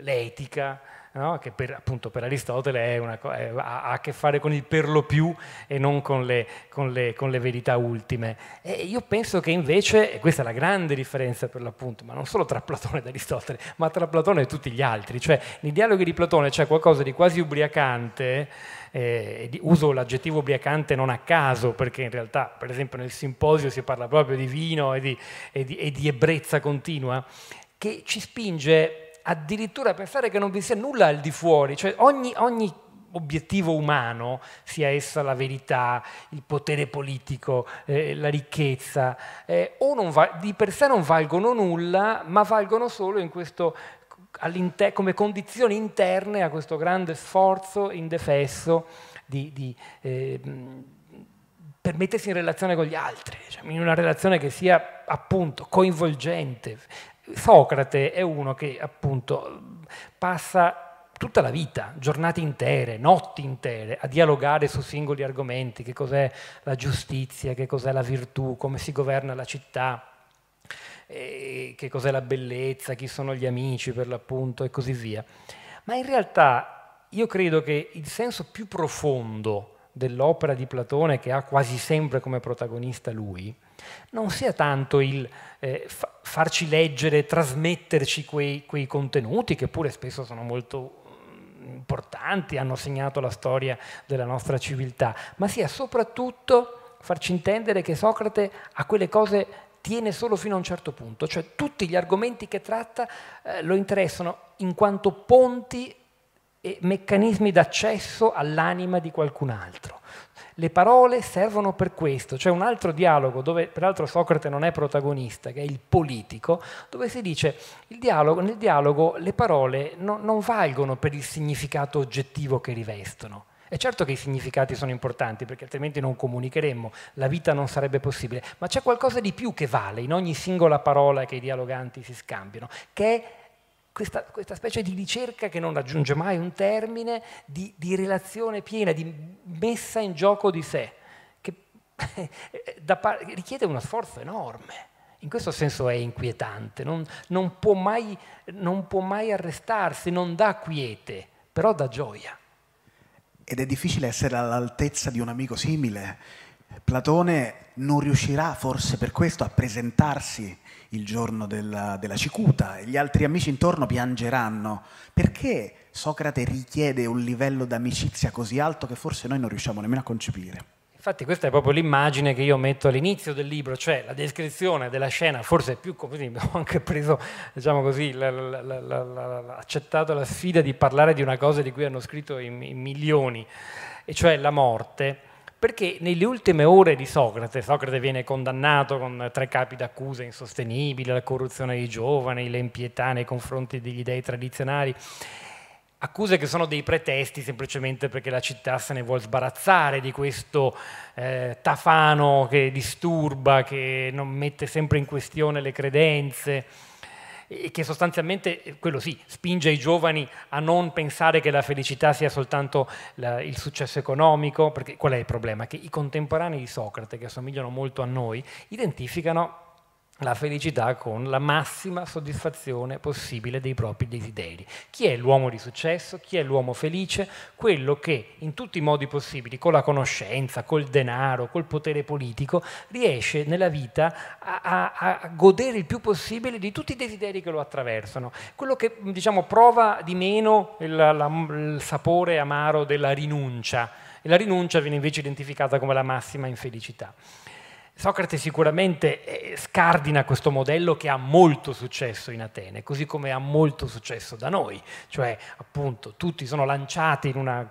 l'etica, no? che per, appunto per Aristotele una, è, ha, a che fare con il per lo più e non con le, con le, con le verità ultime. E io penso che invece, e questa è la grande differenza per l'appunto, ma non solo tra Platone ed Aristotele, ma tra Platone e tutti gli altri, cioè nei dialoghi di Platone c'è qualcosa di quasi ubriacante, eh, uso l'aggettivo ubriacante non a caso, perché in realtà per esempio nel simposio si parla proprio di vino e di, e di, e di ebbrezza continua, che ci spinge addirittura a pensare che non vi sia nulla al di fuori, cioè ogni, ogni obiettivo umano, sia essa la verità, il potere politico, eh, la ricchezza, eh, di per sé non valgono nulla, ma valgono solo questo, come condizioni interne a questo grande sforzo indefesso di, di eh, mettersi in relazione con gli altri, cioè in una relazione che sia appunto coinvolgente, Socrate è uno che appunto passa tutta la vita, giornate intere, notti intere, a dialogare su singoli argomenti, che cos'è la giustizia, che cos'è la virtù, come si governa la città, che cos'è la bellezza, chi sono gli amici per l'appunto e così via. Ma in realtà io credo che il senso più profondo dell'opera di Platone che ha quasi sempre come protagonista lui, non sia tanto il eh, farci leggere, trasmetterci quei, quei contenuti che pure spesso sono molto mm, importanti, hanno segnato la storia della nostra civiltà, ma sia soprattutto farci intendere che Socrate a quelle cose tiene solo fino a un certo punto, cioè tutti gli argomenti che tratta eh, lo interessano in quanto ponti e meccanismi d'accesso all'anima di qualcun altro. Le parole servono per questo, c'è un altro dialogo dove peraltro Socrate non è protagonista, che è il politico, dove si dice dialogo, nel dialogo le parole no, non valgono per il significato oggettivo che rivestono. È certo che i significati sono importanti perché altrimenti non comunicheremmo, la vita non sarebbe possibile, ma c'è qualcosa di più che vale in ogni singola parola che i dialoganti si scambiano, che è questa, questa, specie di ricerca che non raggiunge mai un termine, di, di relazione piena, di messa in gioco di sé, che richiede uno sforzo enorme. In questo senso è inquietante, non, non, può mai, non può mai arrestarsi, non dà quiete, però dà gioia. Ed è difficile essere all'altezza di un amico simile. Platone non riuscirà forse per questo a presentarsi il giorno della, della cicuta e gli altri amici intorno piangeranno. Perché Socrate richiede un livello d'amicizia così alto che forse noi non riusciamo nemmeno a concepire? Infatti questa è proprio l'immagine che io metto all'inizio del libro, cioè la descrizione della scena, forse più così, abbiamo anche preso, diciamo così, la, la, la, accettato la sfida di parlare di una cosa di cui hanno scritto i, i milioni, e cioè la morte perché nelle ultime ore di Socrate, Socrate viene condannato con tre capi d'accusa insostenibili, la corruzione dei giovani, l'empietà nei confronti degli dei tradizionali, accuse che sono dei pretesti semplicemente perché la città se ne vuole sbarazzare di questo eh, tafano che disturba, che non mette sempre in questione le credenze e che sostanzialmente, eh, quello sì, spinge i giovani a non pensare che la felicità sia soltanto la, il successo economico, perché qual è il problema? Che i contemporanei di Socrate, che assomigliano molto a noi, identificano la felicità con la massima soddisfazione possibile dei propri desideri. Chi è l'uomo di successo? Chi è l'uomo felice? Quello che in tutti i modi possibili, con la conoscenza, col denaro, col potere politico, riesce nella vita a, a, a godere il più possibile di tutti i desideri che lo attraversano. Quello che diciamo, prova di meno il, la, il sapore amaro della rinuncia. E la rinuncia viene invece identificata come la massima infelicità. Socrate sicuramente eh, scardina questo modello che ha molto successo in Atene, così come ha molto successo da noi, cioè appunto tutti sono lanciati in una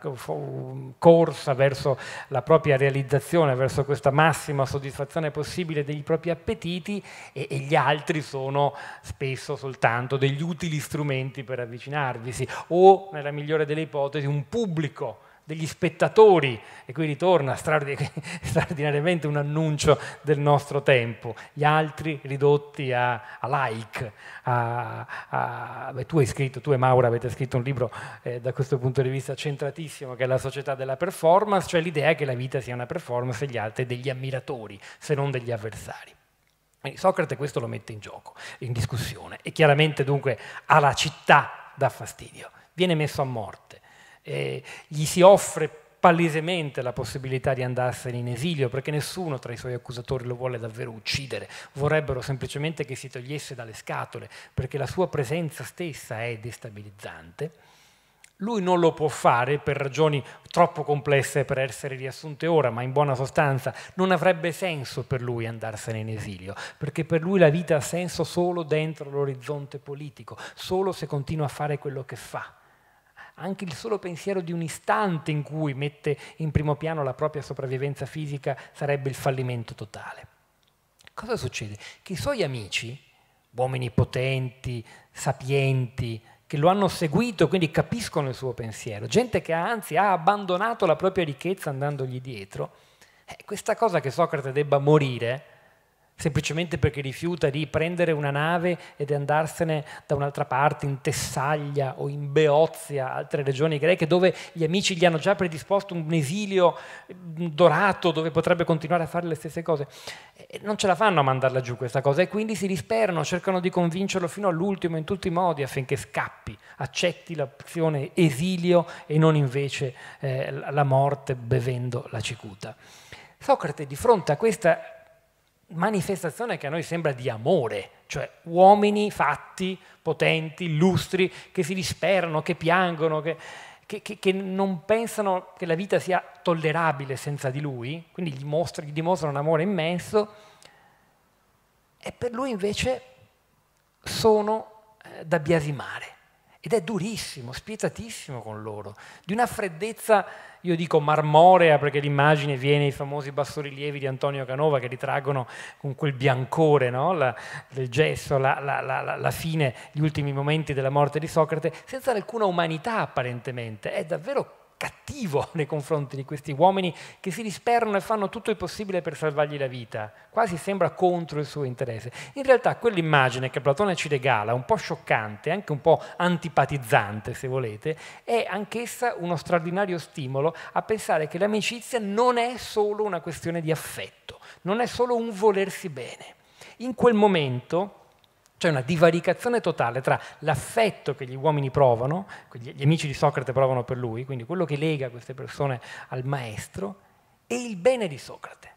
corsa verso la propria realizzazione, verso questa massima soddisfazione possibile dei propri appetiti e, e gli altri sono spesso soltanto degli utili strumenti per avvicinarvisi o, nella migliore delle ipotesi, un pubblico degli spettatori, e qui ritorna straordinariamente un annuncio del nostro tempo, gli altri ridotti a, a like. A, a, beh, tu hai scritto, tu e Maura avete scritto un libro eh, da questo punto di vista centratissimo che è La società della performance, cioè l'idea che la vita sia una performance e gli altri degli ammiratori, se non degli avversari. Quindi Socrate questo lo mette in gioco, in discussione, e chiaramente dunque alla città dà fastidio, viene messo a morte eh, gli si offre palesemente la possibilità di andarsene in esilio perché nessuno tra i suoi accusatori lo vuole davvero uccidere, vorrebbero semplicemente che si togliesse dalle scatole perché la sua presenza stessa è destabilizzante. Lui non lo può fare per ragioni troppo complesse per essere riassunte ora, ma in buona sostanza non avrebbe senso per lui andarsene in esilio, perché per lui la vita ha senso solo dentro l'orizzonte politico, solo se continua a fare quello che fa anche il solo pensiero di un istante in cui mette in primo piano la propria sopravvivenza fisica sarebbe il fallimento totale. Cosa succede? Che i suoi amici, uomini potenti, sapienti, che lo hanno seguito, quindi capiscono il suo pensiero, gente che anzi ha abbandonato la propria ricchezza andandogli dietro, eh, questa cosa che Socrate debba morire semplicemente perché rifiuta di prendere una nave ed andarsene da un'altra parte, in Tessaglia o in Beozia, altre regioni greche, dove gli amici gli hanno già predisposto un esilio mm, dorato dove potrebbe continuare a fare le stesse cose. E non ce la fanno a mandarla giù questa cosa e quindi si disperano, cercano di convincerlo fino all'ultimo in tutti i modi affinché scappi, accetti l'opzione esilio e non invece eh, la morte bevendo la cicuta. Socrate di fronte a questa manifestazione che a noi sembra di amore, cioè uomini fatti, potenti, illustri, che si disperano, che piangono, che, che, che, che, non pensano che la vita sia tollerabile senza di lui, quindi gli, mostra, gli dimostrano un amore immenso, e per lui invece sono eh, da biasimare. Ed è durissimo, spietatissimo con loro, di una freddezza, io dico marmorea, perché l'immagine viene i famosi bassorilievi di Antonio Canova che ritraggono con quel biancore no? la, del gesso, la, la, la, fine, gli ultimi momenti della morte di Socrate, senza alcuna umanità apparentemente. È davvero cattivo nei confronti di questi uomini che si disperano e fanno tutto il possibile per salvargli la vita, quasi sembra contro il suo interesse. In realtà quell'immagine che Platone ci regala, un po' scioccante, anche un po' antipatizzante se volete, è anch'essa uno straordinario stimolo a pensare che l'amicizia non è solo una questione di affetto, non è solo un volersi bene. In quel momento c'è una divaricazione totale tra l'affetto che gli uomini provano, gli amici di Socrate provano per lui, quindi quello che lega queste persone al maestro, e il bene di Socrate,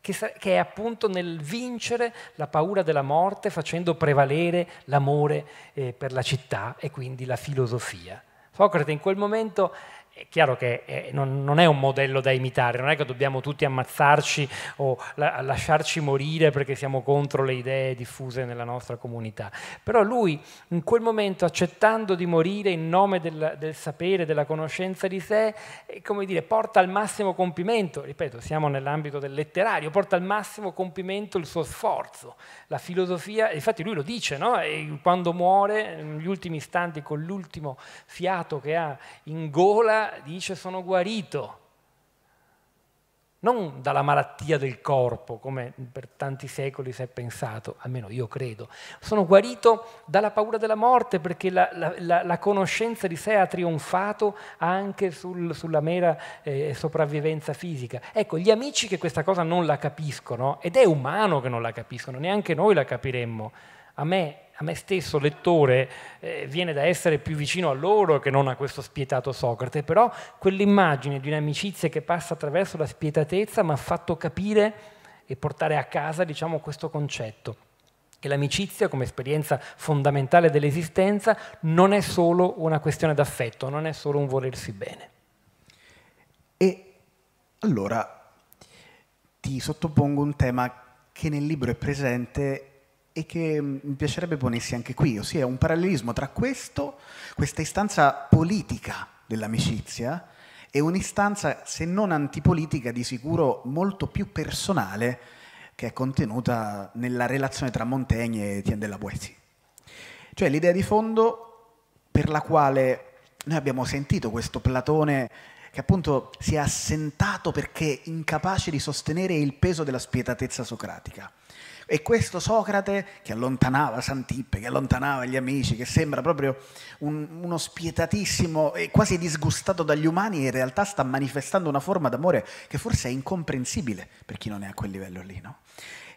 che è appunto nel vincere la paura della morte facendo prevalere l'amore eh, per la città e quindi la filosofia. Socrate in quel momento è chiaro che eh, non, è un modello da imitare, non è che dobbiamo tutti ammazzarci o lasciarci morire perché siamo contro le idee diffuse nella nostra comunità. Però lui in quel momento, accettando di morire in nome del, del sapere, della conoscenza di sé, come dire, porta al massimo compimento, ripeto, siamo nell'ambito del letterario, porta al massimo compimento il suo sforzo. La filosofia, infatti lui lo dice, no? quando muore, negli ultimi istanti, con l'ultimo fiato che ha in gola, dice sono guarito, non dalla malattia del corpo, come per tanti secoli si è pensato, almeno io credo, sono guarito dalla paura della morte perché la, la, la, la conoscenza di sé ha trionfato anche sul, sulla mera eh, sopravvivenza fisica. Ecco, gli amici che questa cosa non la capiscono, ed è umano che non la capiscono, neanche noi la capiremmo, a me a me stesso lettore eh, viene da essere più vicino a loro che non a questo spietato Socrate, però quell'immagine di un'amicizia che passa attraverso la spietatezza mi ha fatto capire e portare a casa diciamo, questo concetto, che l'amicizia come esperienza fondamentale dell'esistenza non è solo una questione d'affetto, non è solo un volersi bene. E allora ti sottopongo un tema che nel libro è presente e che mm, mi piacerebbe ponessi anche qui, ossia un parallelismo tra questo, questa istanza politica dell'amicizia e un'istanza, se non antipolitica, di sicuro molto più personale che è contenuta nella relazione tra Montaigne e Tien della Boétie. Cioè l'idea di fondo per la quale noi abbiamo sentito questo Platone che appunto si è assentato perché incapace di sostenere il peso della spietatezza socratica e questo Socrate che allontanava Santippe, che allontanava gli amici, che sembra proprio un, uno spietatissimo e quasi disgustato dagli umani, in realtà sta manifestando una forma d'amore che forse è incomprensibile per chi non è a quel livello lì. No?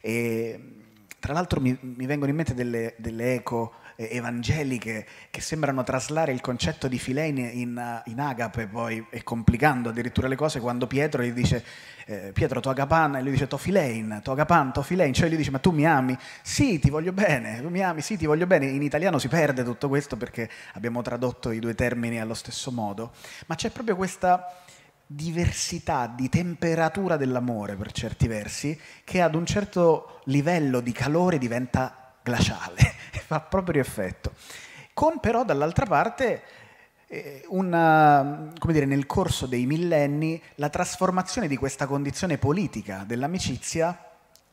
E, tra l'altro mi, mi, vengono in mente delle, delle eco evangeliche che sembrano traslare il concetto di Filene in, in, eh, in, agape poi e complicando addirittura le cose quando Pietro gli dice eh, Pietro to agapan e lui dice to filein, to agapan, to filein, cioè lui dice ma tu mi ami, sì ti voglio bene, tu mi ami, sì ti voglio bene, in italiano si perde tutto questo perché abbiamo tradotto i due termini allo stesso modo, ma c'è proprio questa diversità di temperatura dell'amore per certi versi che ad un certo livello di calore diventa glaciale, fa proprio effetto. Con però dall'altra parte eh, una, eh, dire, nel corso dei millenni la trasformazione di questa condizione politica dell'amicizia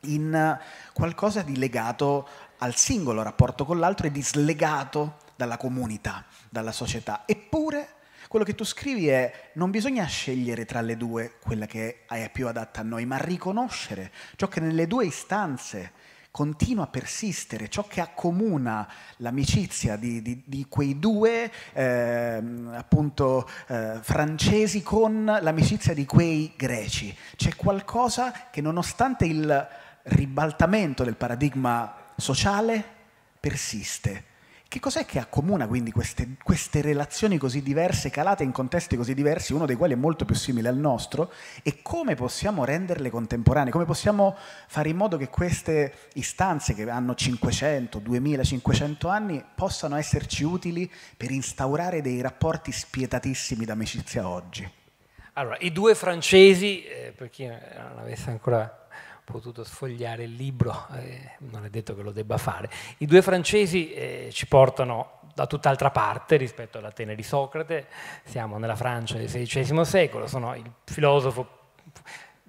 in eh, qualcosa di legato al singolo rapporto con l'altro e di slegato dalla comunità, dalla società. Eppure quello che tu scrivi è non bisogna scegliere tra le due quella che è più adatta a noi, ma riconoscere ciò che nelle due istanze continua a persistere, ciò che accomuna l'amicizia di, di, di quei due eh, appunto eh, francesi con l'amicizia di quei greci. C'è qualcosa che nonostante il ribaltamento del paradigma sociale persiste. Che cos'è che accomuna quindi queste, queste, relazioni così diverse, calate in contesti così diversi, uno dei quali è molto più simile al nostro, e come possiamo renderle contemporanee? Come possiamo fare in modo che queste istanze che hanno 500, 2500 anni possano esserci utili per instaurare dei rapporti spietatissimi d'amicizia oggi? Allora, i due francesi, eh, per chi non avesse ancora potuto sfogliare il libro, eh, non è detto che lo debba fare. I due francesi eh, ci portano da tutt'altra parte rispetto all'Atene di Socrate, siamo nella Francia del XVI secolo, sono il filosofo,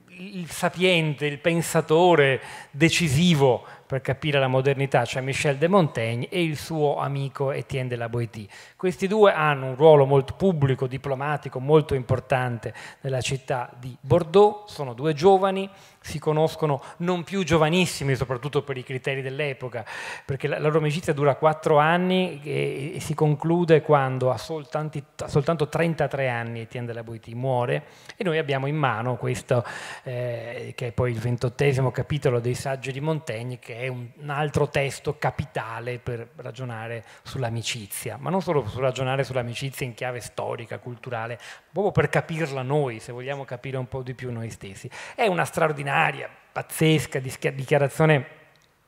il sapiente, il pensatore decisivo per capire la modernità, cioè Michel de Montaigne e il suo amico Etienne de la Boétie. Questi due hanno un ruolo molto pubblico, diplomatico, molto importante nella città di Bordeaux, sono due giovani, si conoscono non più giovanissimi, soprattutto per i criteri dell'epoca, perché la, loro amicizia dura quattro anni e, e si conclude quando ha soltanto, ha soltanto 33 anni Etienne de la Boétie muore e noi abbiamo in mano questo, eh, che è poi il ventottesimo capitolo dei saggi di Montaigne, che è un, altro testo capitale per ragionare sull'amicizia, ma non solo per ragionare sull'amicizia in chiave storica, culturale, proprio per capirla noi, se vogliamo capire un po' di più noi stessi. È una straordinaria, pazzesca dichiarazione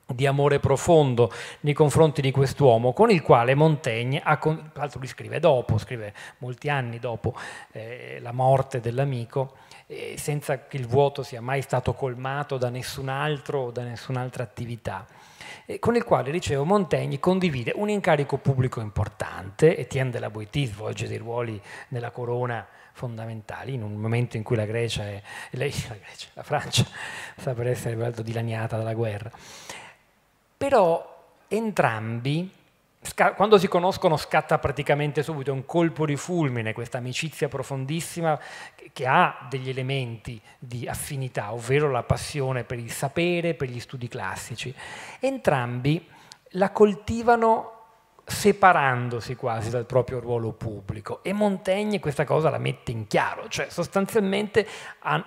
di amore profondo nei confronti di quest'uomo, con il quale Montaigne, ha tra l'altro lui scrive dopo, scrive molti anni dopo eh, la morte dell'amico, eh, senza che il vuoto sia mai stato colmato da nessun altro o da nessun'altra attività con il quale, dicevo, Montaigne condivide un incarico pubblico importante, Etienne de la Boétie svolge dei ruoli nella corona fondamentali in un momento in cui la Grecia, è, lei, la, Grecia la, Francia sta per essere peraltro dilaniata dalla guerra. Però entrambi quando si conoscono scatta praticamente subito un colpo di fulmine, questa amicizia profondissima che ha degli elementi di affinità, ovvero la passione per il sapere, per gli studi classici. Entrambi la coltivano separandosi quasi dal proprio ruolo pubblico e Montaigne questa cosa la mette in chiaro, cioè sostanzialmente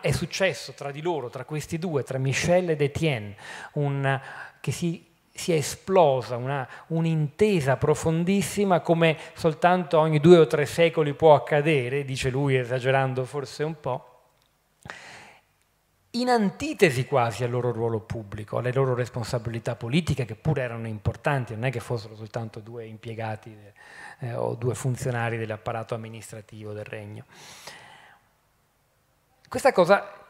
è successo tra di loro, tra questi due, tra Michel ed Etienne, un, che si si è esplosa una, un'intesa profondissima come soltanto ogni due o tre secoli può accadere, dice lui esagerando forse un po', in antitesi quasi al loro ruolo pubblico, alle loro responsabilità politiche che pure erano importanti, non è che fossero soltanto due impiegati eh, o due funzionari dell'apparato amministrativo del regno. Questa cosa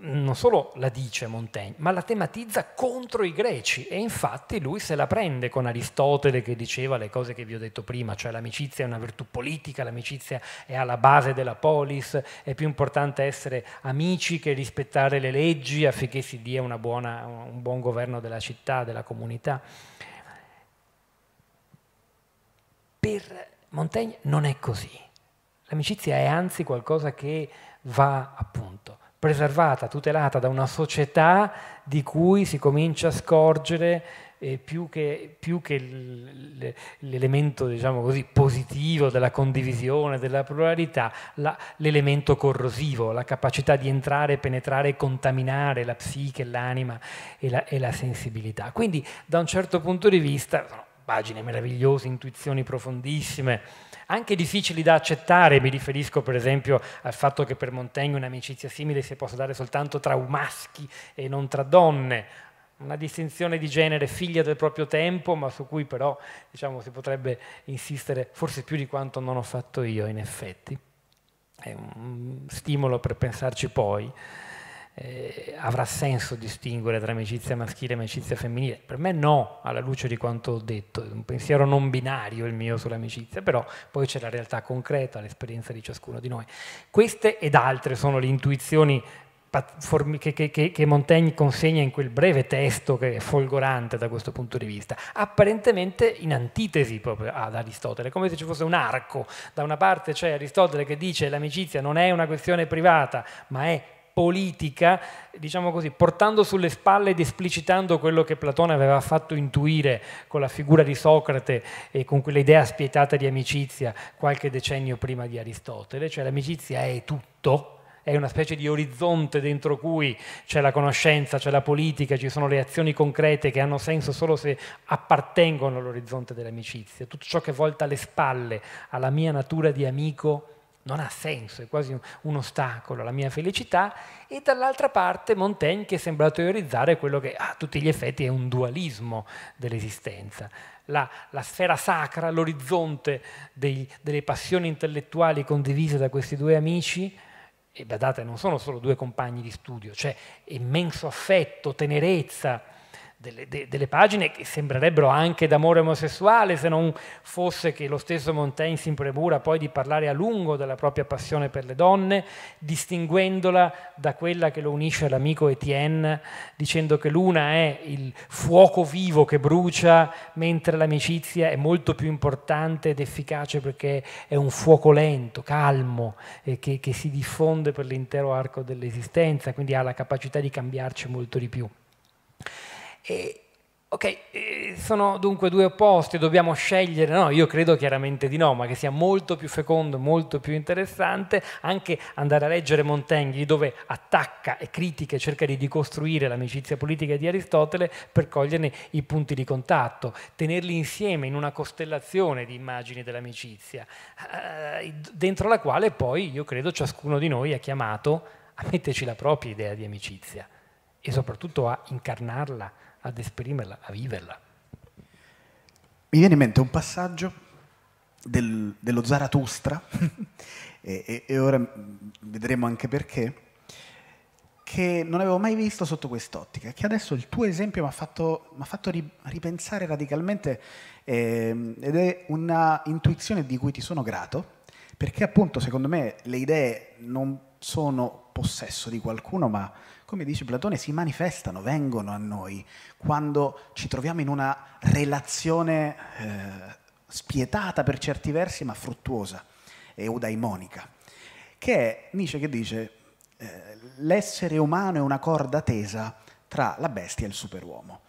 non solo la dice Montaigne, ma la tematizza contro i greci e infatti lui se la prende con Aristotele che diceva le cose che vi ho detto prima, cioè l'amicizia è una virtù politica, l'amicizia è alla base della polis, è più importante essere amici che rispettare le leggi affinché si dia buona, un buon governo della città, della comunità. Per Montaigne non è così, l'amicizia è anzi qualcosa che va appunto preservata, tutelata da una società di cui si comincia a scorgere eh, più che, più che l'elemento diciamo così, positivo della condivisione, della pluralità, l'elemento corrosivo, la capacità di entrare, penetrare e contaminare la psiche, l'anima e la, e la sensibilità. Quindi da un certo punto di vista pagine meravigliose, intuizioni profondissime, anche difficili da accettare, mi riferisco per esempio al fatto che per Montaigne un'amicizia simile si possa dare soltanto tra maschi e non tra donne, una distinzione di genere figlia del proprio tempo, ma su cui però diciamo, si potrebbe insistere forse più di quanto non ho fatto io in effetti. È un stimolo per pensarci poi eh, avrà senso distinguere tra amicizia maschile e amicizia femminile. Per me no, alla luce di quanto ho detto, è un pensiero non binario il mio sull'amicizia, però poi c'è la realtà concreta, l'esperienza di ciascuno di noi. Queste ed altre sono le intuizioni che, che, che, Montaigne consegna in quel breve testo che è folgorante da questo punto di vista, apparentemente in antitesi proprio ad Aristotele, come se ci fosse un arco. Da una parte c'è Aristotele che dice che l'amicizia non è una questione privata, ma è politica, diciamo così, portando sulle spalle ed esplicitando quello che Platone aveva fatto intuire con la figura di Socrate e con quell'idea spietata di amicizia qualche decennio prima di Aristotele, cioè l'amicizia è tutto, è una specie di orizzonte dentro cui c'è la conoscenza, c'è la politica, ci sono le azioni concrete che hanno senso solo se appartengono all'orizzonte dell'amicizia. Tutto ciò che volta le spalle alla mia natura di amico non ha senso, è quasi un ostacolo alla mia felicità, e dall'altra parte Montaigne che sembra teorizzare quello che a tutti gli effetti è un dualismo dell'esistenza. La, la sfera sacra, l'orizzonte dei, delle passioni intellettuali condivise da questi due amici, e badate non sono solo due compagni di studio, c'è cioè immenso affetto, tenerezza, delle, de, delle, pagine che sembrerebbero anche d'amore omosessuale se non fosse che lo stesso Montaigne si impremura poi di parlare a lungo della propria passione per le donne, distinguendola da quella che lo unisce all'amico Etienne, dicendo che l'una è il fuoco vivo che brucia, mentre l'amicizia è molto più importante ed efficace perché è un fuoco lento, calmo, eh, che, che si diffonde per l'intero arco dell'esistenza, quindi ha la capacità di cambiarci molto di più. E, ok, sono dunque due opposti, dobbiamo scegliere, no, io credo chiaramente di no, ma che sia molto più fecondo, molto più interessante anche andare a leggere Montaigne dove attacca e critica e cerca di ricostruire l'amicizia politica di Aristotele per coglierne i punti di contatto, tenerli insieme in una costellazione di immagini dell'amicizia, eh, dentro la quale poi io credo ciascuno di noi è chiamato a metterci la propria idea di amicizia e soprattutto a incarnarla ad esprimerla, a viverla. Mi viene in mente un passaggio del, dello Zaratustra, e, e, e ora vedremo anche perché, che non avevo mai visto sotto quest'ottica, che adesso il tuo esempio mi ha fatto, fatto, ripensare radicalmente eh, ed è una intuizione di cui ti sono grato, perché appunto secondo me le idee non sono possesso di qualcuno, ma come dice Platone, si manifestano, vengono a noi quando ci troviamo in una relazione eh, spietata per certi versi, ma fruttuosa, eudaimonica, che è Nietzsche che dice eh, l'essere umano è una corda tesa tra la bestia e il superuomo.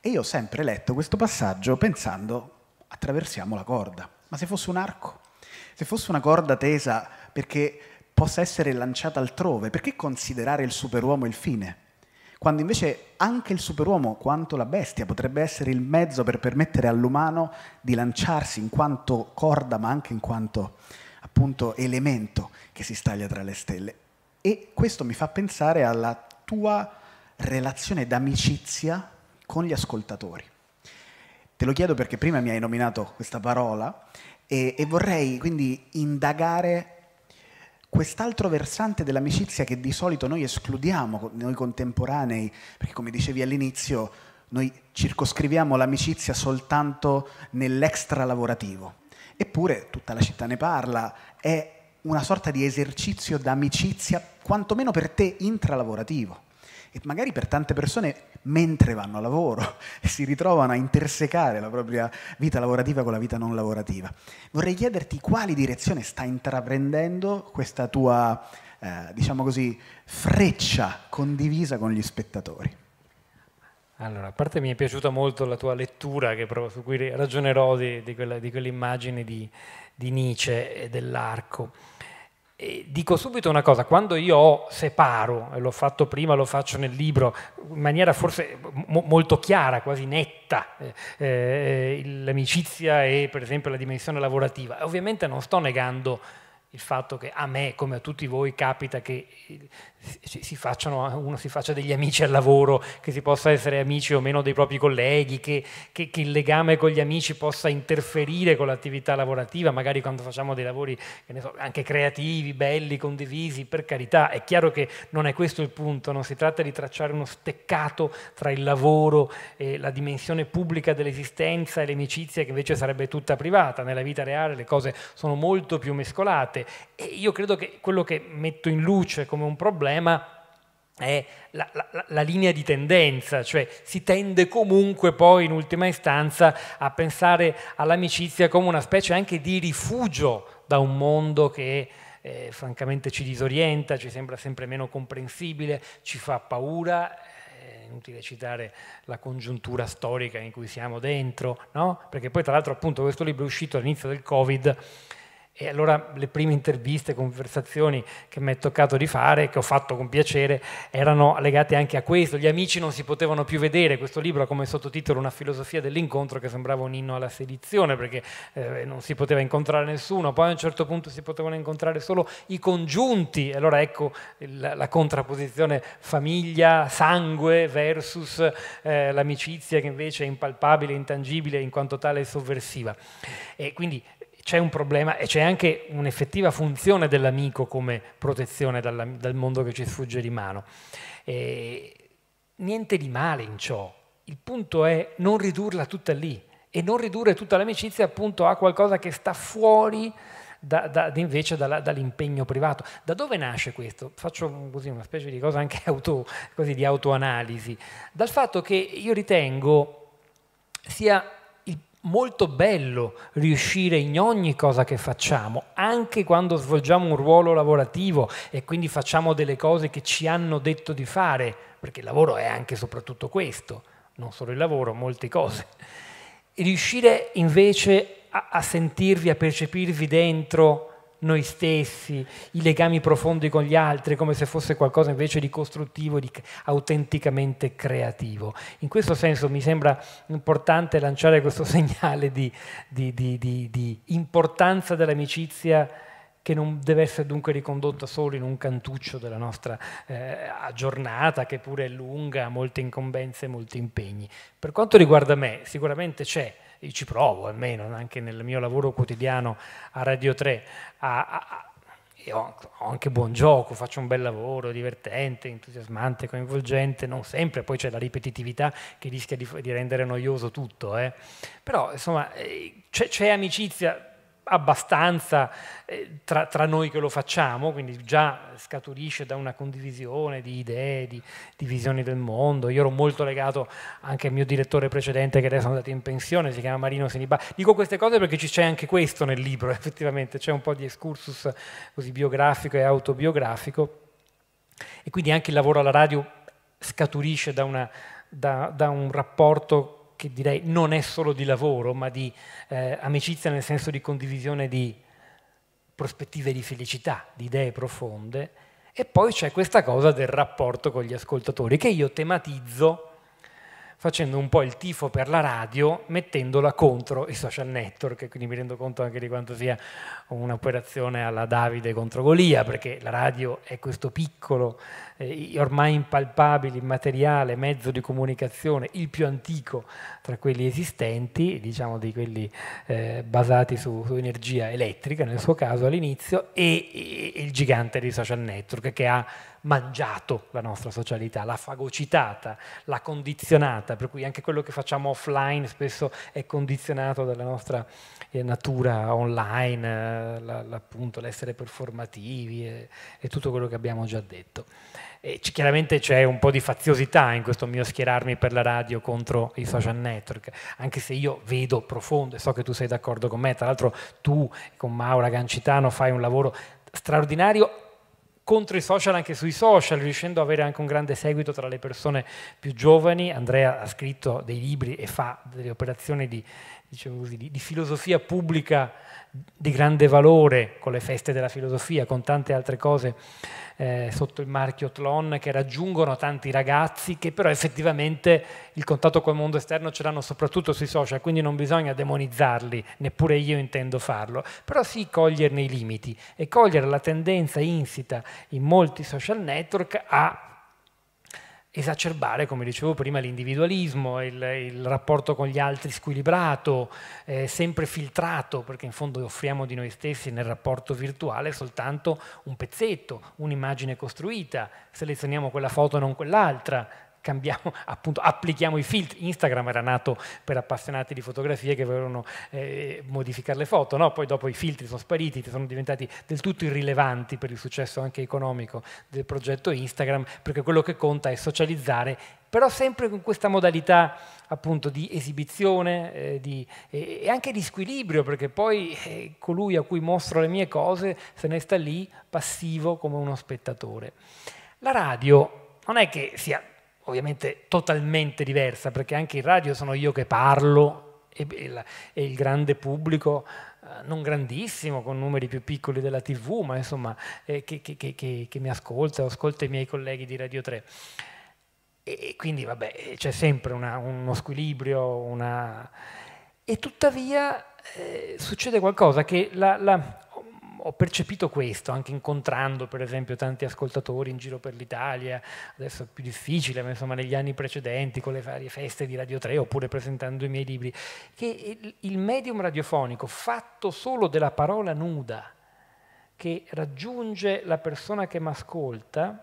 E io ho sempre letto questo passaggio pensando attraversiamo la corda, ma se fosse un arco, se fosse una corda tesa perché possa essere lanciata altrove, perché considerare il superuomo il fine? Quando invece anche il superuomo, quanto la bestia, potrebbe essere il mezzo per permettere all'umano di lanciarsi in quanto corda, ma anche in quanto appunto elemento che si staglia tra le stelle. E questo mi fa pensare alla tua relazione d'amicizia con gli ascoltatori. Te lo chiedo perché prima mi hai nominato questa parola e, e vorrei quindi indagare quest'altro versante dell'amicizia che di solito noi escludiamo, noi contemporanei, perché come dicevi all'inizio, noi circoscriviamo l'amicizia soltanto nell'extra lavorativo. Eppure tutta la città ne parla, è una sorta di esercizio d'amicizia, quantomeno per te intralavorativo. E magari per tante persone mentre vanno a lavoro e si ritrovano a intersecare la propria vita lavorativa con la vita non lavorativa. Vorrei chiederti quali direzione sta intraprendendo questa tua, eh, diciamo così, freccia condivisa con gli spettatori. Allora, a parte mi è piaciuta molto la tua lettura, provo, su cui ragionerò di, di, quella, di quell'immagine di, di Nietzsche e dell'arco. E dico subito una cosa, quando io separo, e l'ho fatto prima, lo faccio nel libro, in maniera forse mo molto chiara, quasi netta, eh, eh l'amicizia e per esempio la dimensione lavorativa, ovviamente non sto negando il fatto che a me, come a tutti voi, capita che eh, si facciano, eh, uno si faccia degli amici al lavoro, che si possa essere amici o meno dei propri colleghi, che, che, che il legame con gli amici possa interferire con l'attività lavorativa, magari quando facciamo dei lavori so, anche creativi, belli, condivisi, per carità. È chiaro che non è questo il punto, non si tratta di tracciare uno steccato tra il lavoro e la dimensione pubblica dell'esistenza e l'amicizia che invece sarebbe tutta privata. Nella vita reale le cose sono molto più mescolate parte. E io credo che quello che metto in luce come un problema è la, la, la, linea di tendenza, cioè si tende comunque poi in ultima istanza a pensare all'amicizia come una specie anche di rifugio da un mondo che eh, francamente ci disorienta, ci sembra sempre meno comprensibile, ci fa paura eh, è inutile citare la congiuntura storica in cui siamo dentro, no? perché poi tra l'altro appunto questo libro è uscito all'inizio del Covid e allora le prime interviste, conversazioni che mi è toccato di fare, che ho fatto con piacere, erano legate anche a questo. Gli amici non si potevano più vedere. Questo libro ha come sottotitolo Una filosofia dell'incontro che sembrava un inno alla sedizione perché eh, non si poteva incontrare nessuno. Poi a un certo punto si potevano incontrare solo i congiunti. E allora ecco la, la contrapposizione famiglia, sangue versus eh, l'amicizia che invece è impalpabile, intangibile in quanto tale sovversiva. E quindi c'è un problema e c'è anche un'effettiva funzione dell'amico come protezione dalla, dal mondo che ci sfugge di mano. E niente di male in ciò, il punto è non ridurla tutta lì e non ridurre tutta l'amicizia appunto a qualcosa che sta fuori da, da, invece dalla, dall'impegno privato. Da dove nasce questo? Faccio così una specie di cosa anche auto, di autoanalisi. Dal fatto che io ritengo sia molto bello riuscire in ogni cosa che facciamo, anche quando svolgiamo un ruolo lavorativo e quindi facciamo delle cose che ci hanno detto di fare, perché il lavoro è anche e soprattutto questo, non solo il lavoro, molte cose. E riuscire invece a, a sentirvi, a percepirvi dentro noi stessi, i legami profondi con gli altri, come se fosse qualcosa invece di costruttivo, di autenticamente creativo. In questo senso mi sembra importante lanciare questo segnale di, di, di, di importanza dell'amicizia che non deve essere dunque ricondotta solo in un cantuccio della nostra eh, giornata, che pure è lunga, ha molte incombenze, molti impegni. Per quanto riguarda me, sicuramente c'è io ci provo almeno anche nel mio lavoro quotidiano a Radio 3, a, a, ho anche buon gioco, faccio un bel lavoro, divertente, entusiasmante, coinvolgente, non sempre, poi c'è la ripetitività che rischia di, di rendere noioso tutto, eh. però insomma eh, c'è amicizia, abbastanza eh, tra, tra, noi che lo facciamo, quindi già scaturisce da una condivisione di idee, di, di, visioni del mondo. Io ero molto legato anche al mio direttore precedente che adesso è andato in pensione, si chiama Marino Seniba. Dico queste cose perché c'è anche questo nel libro, effettivamente, c'è un po' di excursus così biografico e autobiografico. E quindi anche il lavoro alla radio scaturisce da, una, da, da un rapporto che direi non è solo di lavoro, ma di eh, amicizia nel senso di condivisione di prospettive di felicità, di idee profonde. E poi c'è questa cosa del rapporto con gli ascoltatori, che io tematizzo facendo un po' il tifo per la radio, mettendola contro i social network, quindi mi rendo conto anche di quanto sia un'operazione alla Davide contro Golia, perché la radio è questo piccolo eh, ormai impalpabile, immateriale mezzo di comunicazione, il più antico tra quelli esistenti, diciamo di quelli eh, basati su, su, energia elettrica nel suo caso all'inizio, e, e, e il gigante dei social network che ha mangiato la nostra socialità, l'ha fagocitata, l'ha condizionata, per cui anche quello che facciamo offline spesso è condizionato dalla nostra eh, natura online, eh, appunto l'essere performativi e, e, tutto quello che abbiamo già detto. E chiaramente c'è un po' di faziosità in questo mio schierarmi per la radio contro i social network, anche se io vedo profondo e so che tu sei d'accordo con me, tra l'altro tu con Maura Gancitano fai un lavoro straordinario contro i social anche sui social, riuscendo ad avere anche un grande seguito tra le persone più giovani. Andrea ha scritto dei libri e fa delle operazioni di diciamo così, di, di filosofia pubblica di grande valore, con le feste della filosofia, con tante altre cose eh, sotto il marchio Tlon che raggiungono tanti ragazzi che però effettivamente il contatto col mondo esterno ce l'hanno soprattutto sui social, quindi non bisogna demonizzarli, neppure io intendo farlo, però sì coglierne i limiti e cogliere la tendenza insita in molti social network a esacerbare, come dicevo prima, l'individualismo, il, il, rapporto con gli altri squilibrato, eh, sempre filtrato, perché in fondo offriamo di noi stessi nel rapporto virtuale soltanto un pezzetto, un'immagine costruita, selezioniamo quella foto e non quell'altra, cambiamo, appunto, applichiamo i filtri. Instagram era nato per appassionati di fotografie che volevano eh, modificare le foto, no? poi dopo i filtri sono spariti, sono diventati del tutto irrilevanti per il successo anche economico del progetto Instagram, perché quello che conta è socializzare però sempre con questa modalità appunto di esibizione eh, di, eh, e anche di squilibrio, perché poi eh, colui a cui mostro le mie cose se ne sta lì passivo come uno spettatore. La radio non è che sia ovviamente totalmente diversa, perché anche in radio sono io che parlo e, il, e il grande pubblico, eh, non grandissimo, con numeri più piccoli della TV, ma insomma eh, che, che, che, che, mi ascolta o ascolta i miei colleghi di Radio 3. E, e quindi vabbè, c'è sempre una, uno squilibrio, una... E tuttavia eh, succede qualcosa che la, la, ho percepito questo anche incontrando per esempio tanti ascoltatori in giro per l'Italia, adesso è più difficile, ma insomma negli anni precedenti con le varie feste di Radio 3 oppure presentando i miei libri, che il medium radiofonico fatto solo della parola nuda che raggiunge la persona che mi ascolta,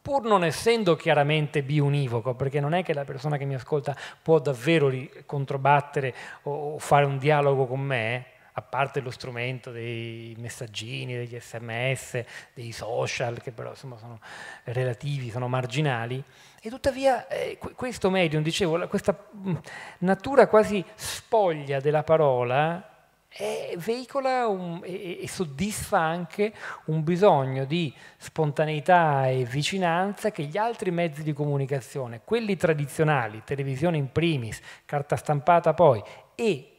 pur non essendo chiaramente biunivoco, perché non è che la persona che mi ascolta può davvero controbattere o fare un dialogo con me, a parte lo strumento dei messaggini, degli sms, dei social, che però insomma, sono relativi, sono marginali, e tuttavia eh, questo medium, dicevo, questa mm, natura quasi spoglia della parola e eh, veicola un, e, e, soddisfa anche un bisogno di spontaneità e vicinanza che gli altri mezzi di comunicazione, quelli tradizionali, televisione in primis, carta stampata poi, e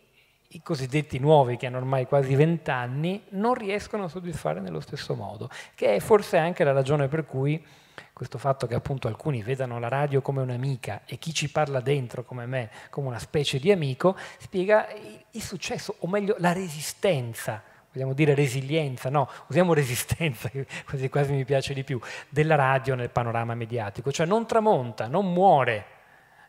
i cosiddetti nuovi, che hanno ormai quasi vent'anni, non riescono a soddisfare nello stesso modo, che è forse anche la ragione per cui questo fatto che appunto alcuni vedano la radio come un'amica e chi ci parla dentro come me come una specie di amico, spiega il successo, o meglio la resistenza vogliamo dire resilienza, no, usiamo resistenza, quasi, quasi mi piace di più, della radio nel panorama mediatico, cioè non tramonta, non muore,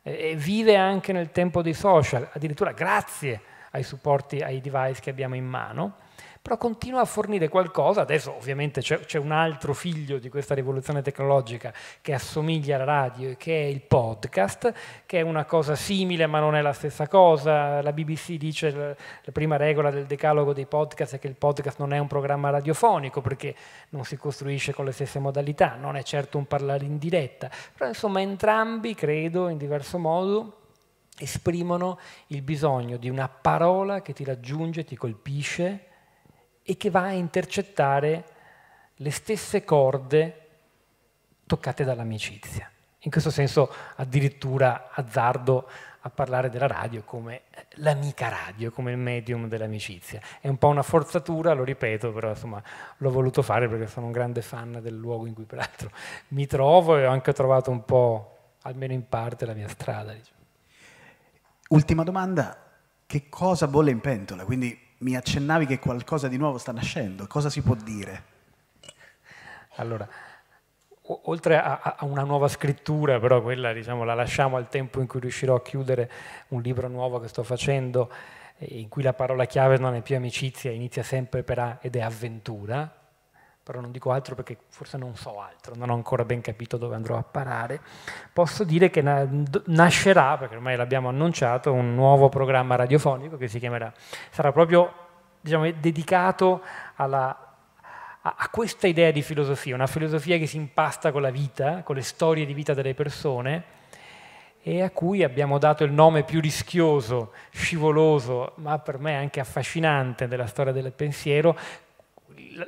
eh, vive anche nel tempo dei social, addirittura grazie ai supporti, ai device che abbiamo in mano, però continua a fornire qualcosa, adesso ovviamente c'è, un altro figlio di questa rivoluzione tecnologica che assomiglia alla radio, e che è il podcast, che è una cosa simile ma non è la stessa cosa, la BBC dice che la prima regola del decalogo dei podcast è che il podcast non è un programma radiofonico perché non si costruisce con le stesse modalità, non è certo un parlare in diretta, però insomma entrambi credo in diverso modo esprimono il bisogno di una parola che ti raggiunge, ti colpisce e che va a intercettare le stesse corde toccate dall'amicizia. In questo senso addirittura azzardo a parlare della radio come l'amica radio, come il medium dell'amicizia. È un po' una forzatura, lo ripeto, però insomma l'ho voluto fare perché sono un grande fan del luogo in cui peraltro mi trovo e ho anche trovato un po', almeno in parte, la mia strada. Diciamo. Ultima domanda, che cosa bolle in pentola? Quindi mi accennavi che qualcosa di nuovo sta nascendo, cosa si può dire? Allora, oltre a, a, una nuova scrittura, però quella diciamo, la lasciamo al tempo in cui riuscirò a chiudere un libro nuovo che sto facendo, eh, in cui la parola chiave non è più amicizia, inizia sempre per A ed è avventura, però non dico altro perché forse non so altro, non ho ancora ben capito dove andrò a parare, posso dire che na- nascerà, perché ormai l'abbiamo annunciato, un nuovo programma radiofonico che si chiamerà, sarà proprio diciamo, dedicato alla a, questa idea di filosofia, una filosofia che si impasta con la vita, con le storie di vita delle persone e a cui abbiamo dato il nome più rischioso, scivoloso, ma per me anche affascinante della storia del pensiero,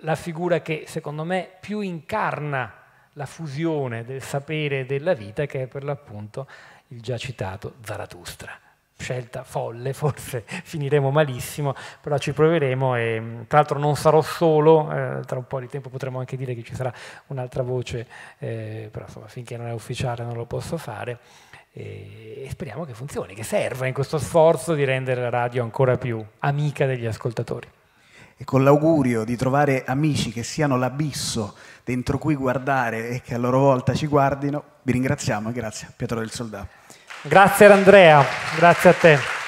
la figura che secondo me più incarna la fusione del sapere e della vita che è per l'appunto il già citato Zarathustra. Scelta folle, forse finiremo malissimo, però ci proveremo e mm, tra l'altro non sarò solo, eh, tra un po' di tempo potremo anche dire che ci sarà un'altra voce, eh, però insomma finché non è ufficiale non lo posso fare e speriamo che funzioni, che serva in questo sforzo di rendere la radio ancora più amica degli ascoltatori e con l'augurio di trovare amici che siano l'abisso dentro cui guardare e che a loro volta ci guardino, vi ringraziamo e grazie Pietro del Soldato. Grazie Andrea, grazie a te.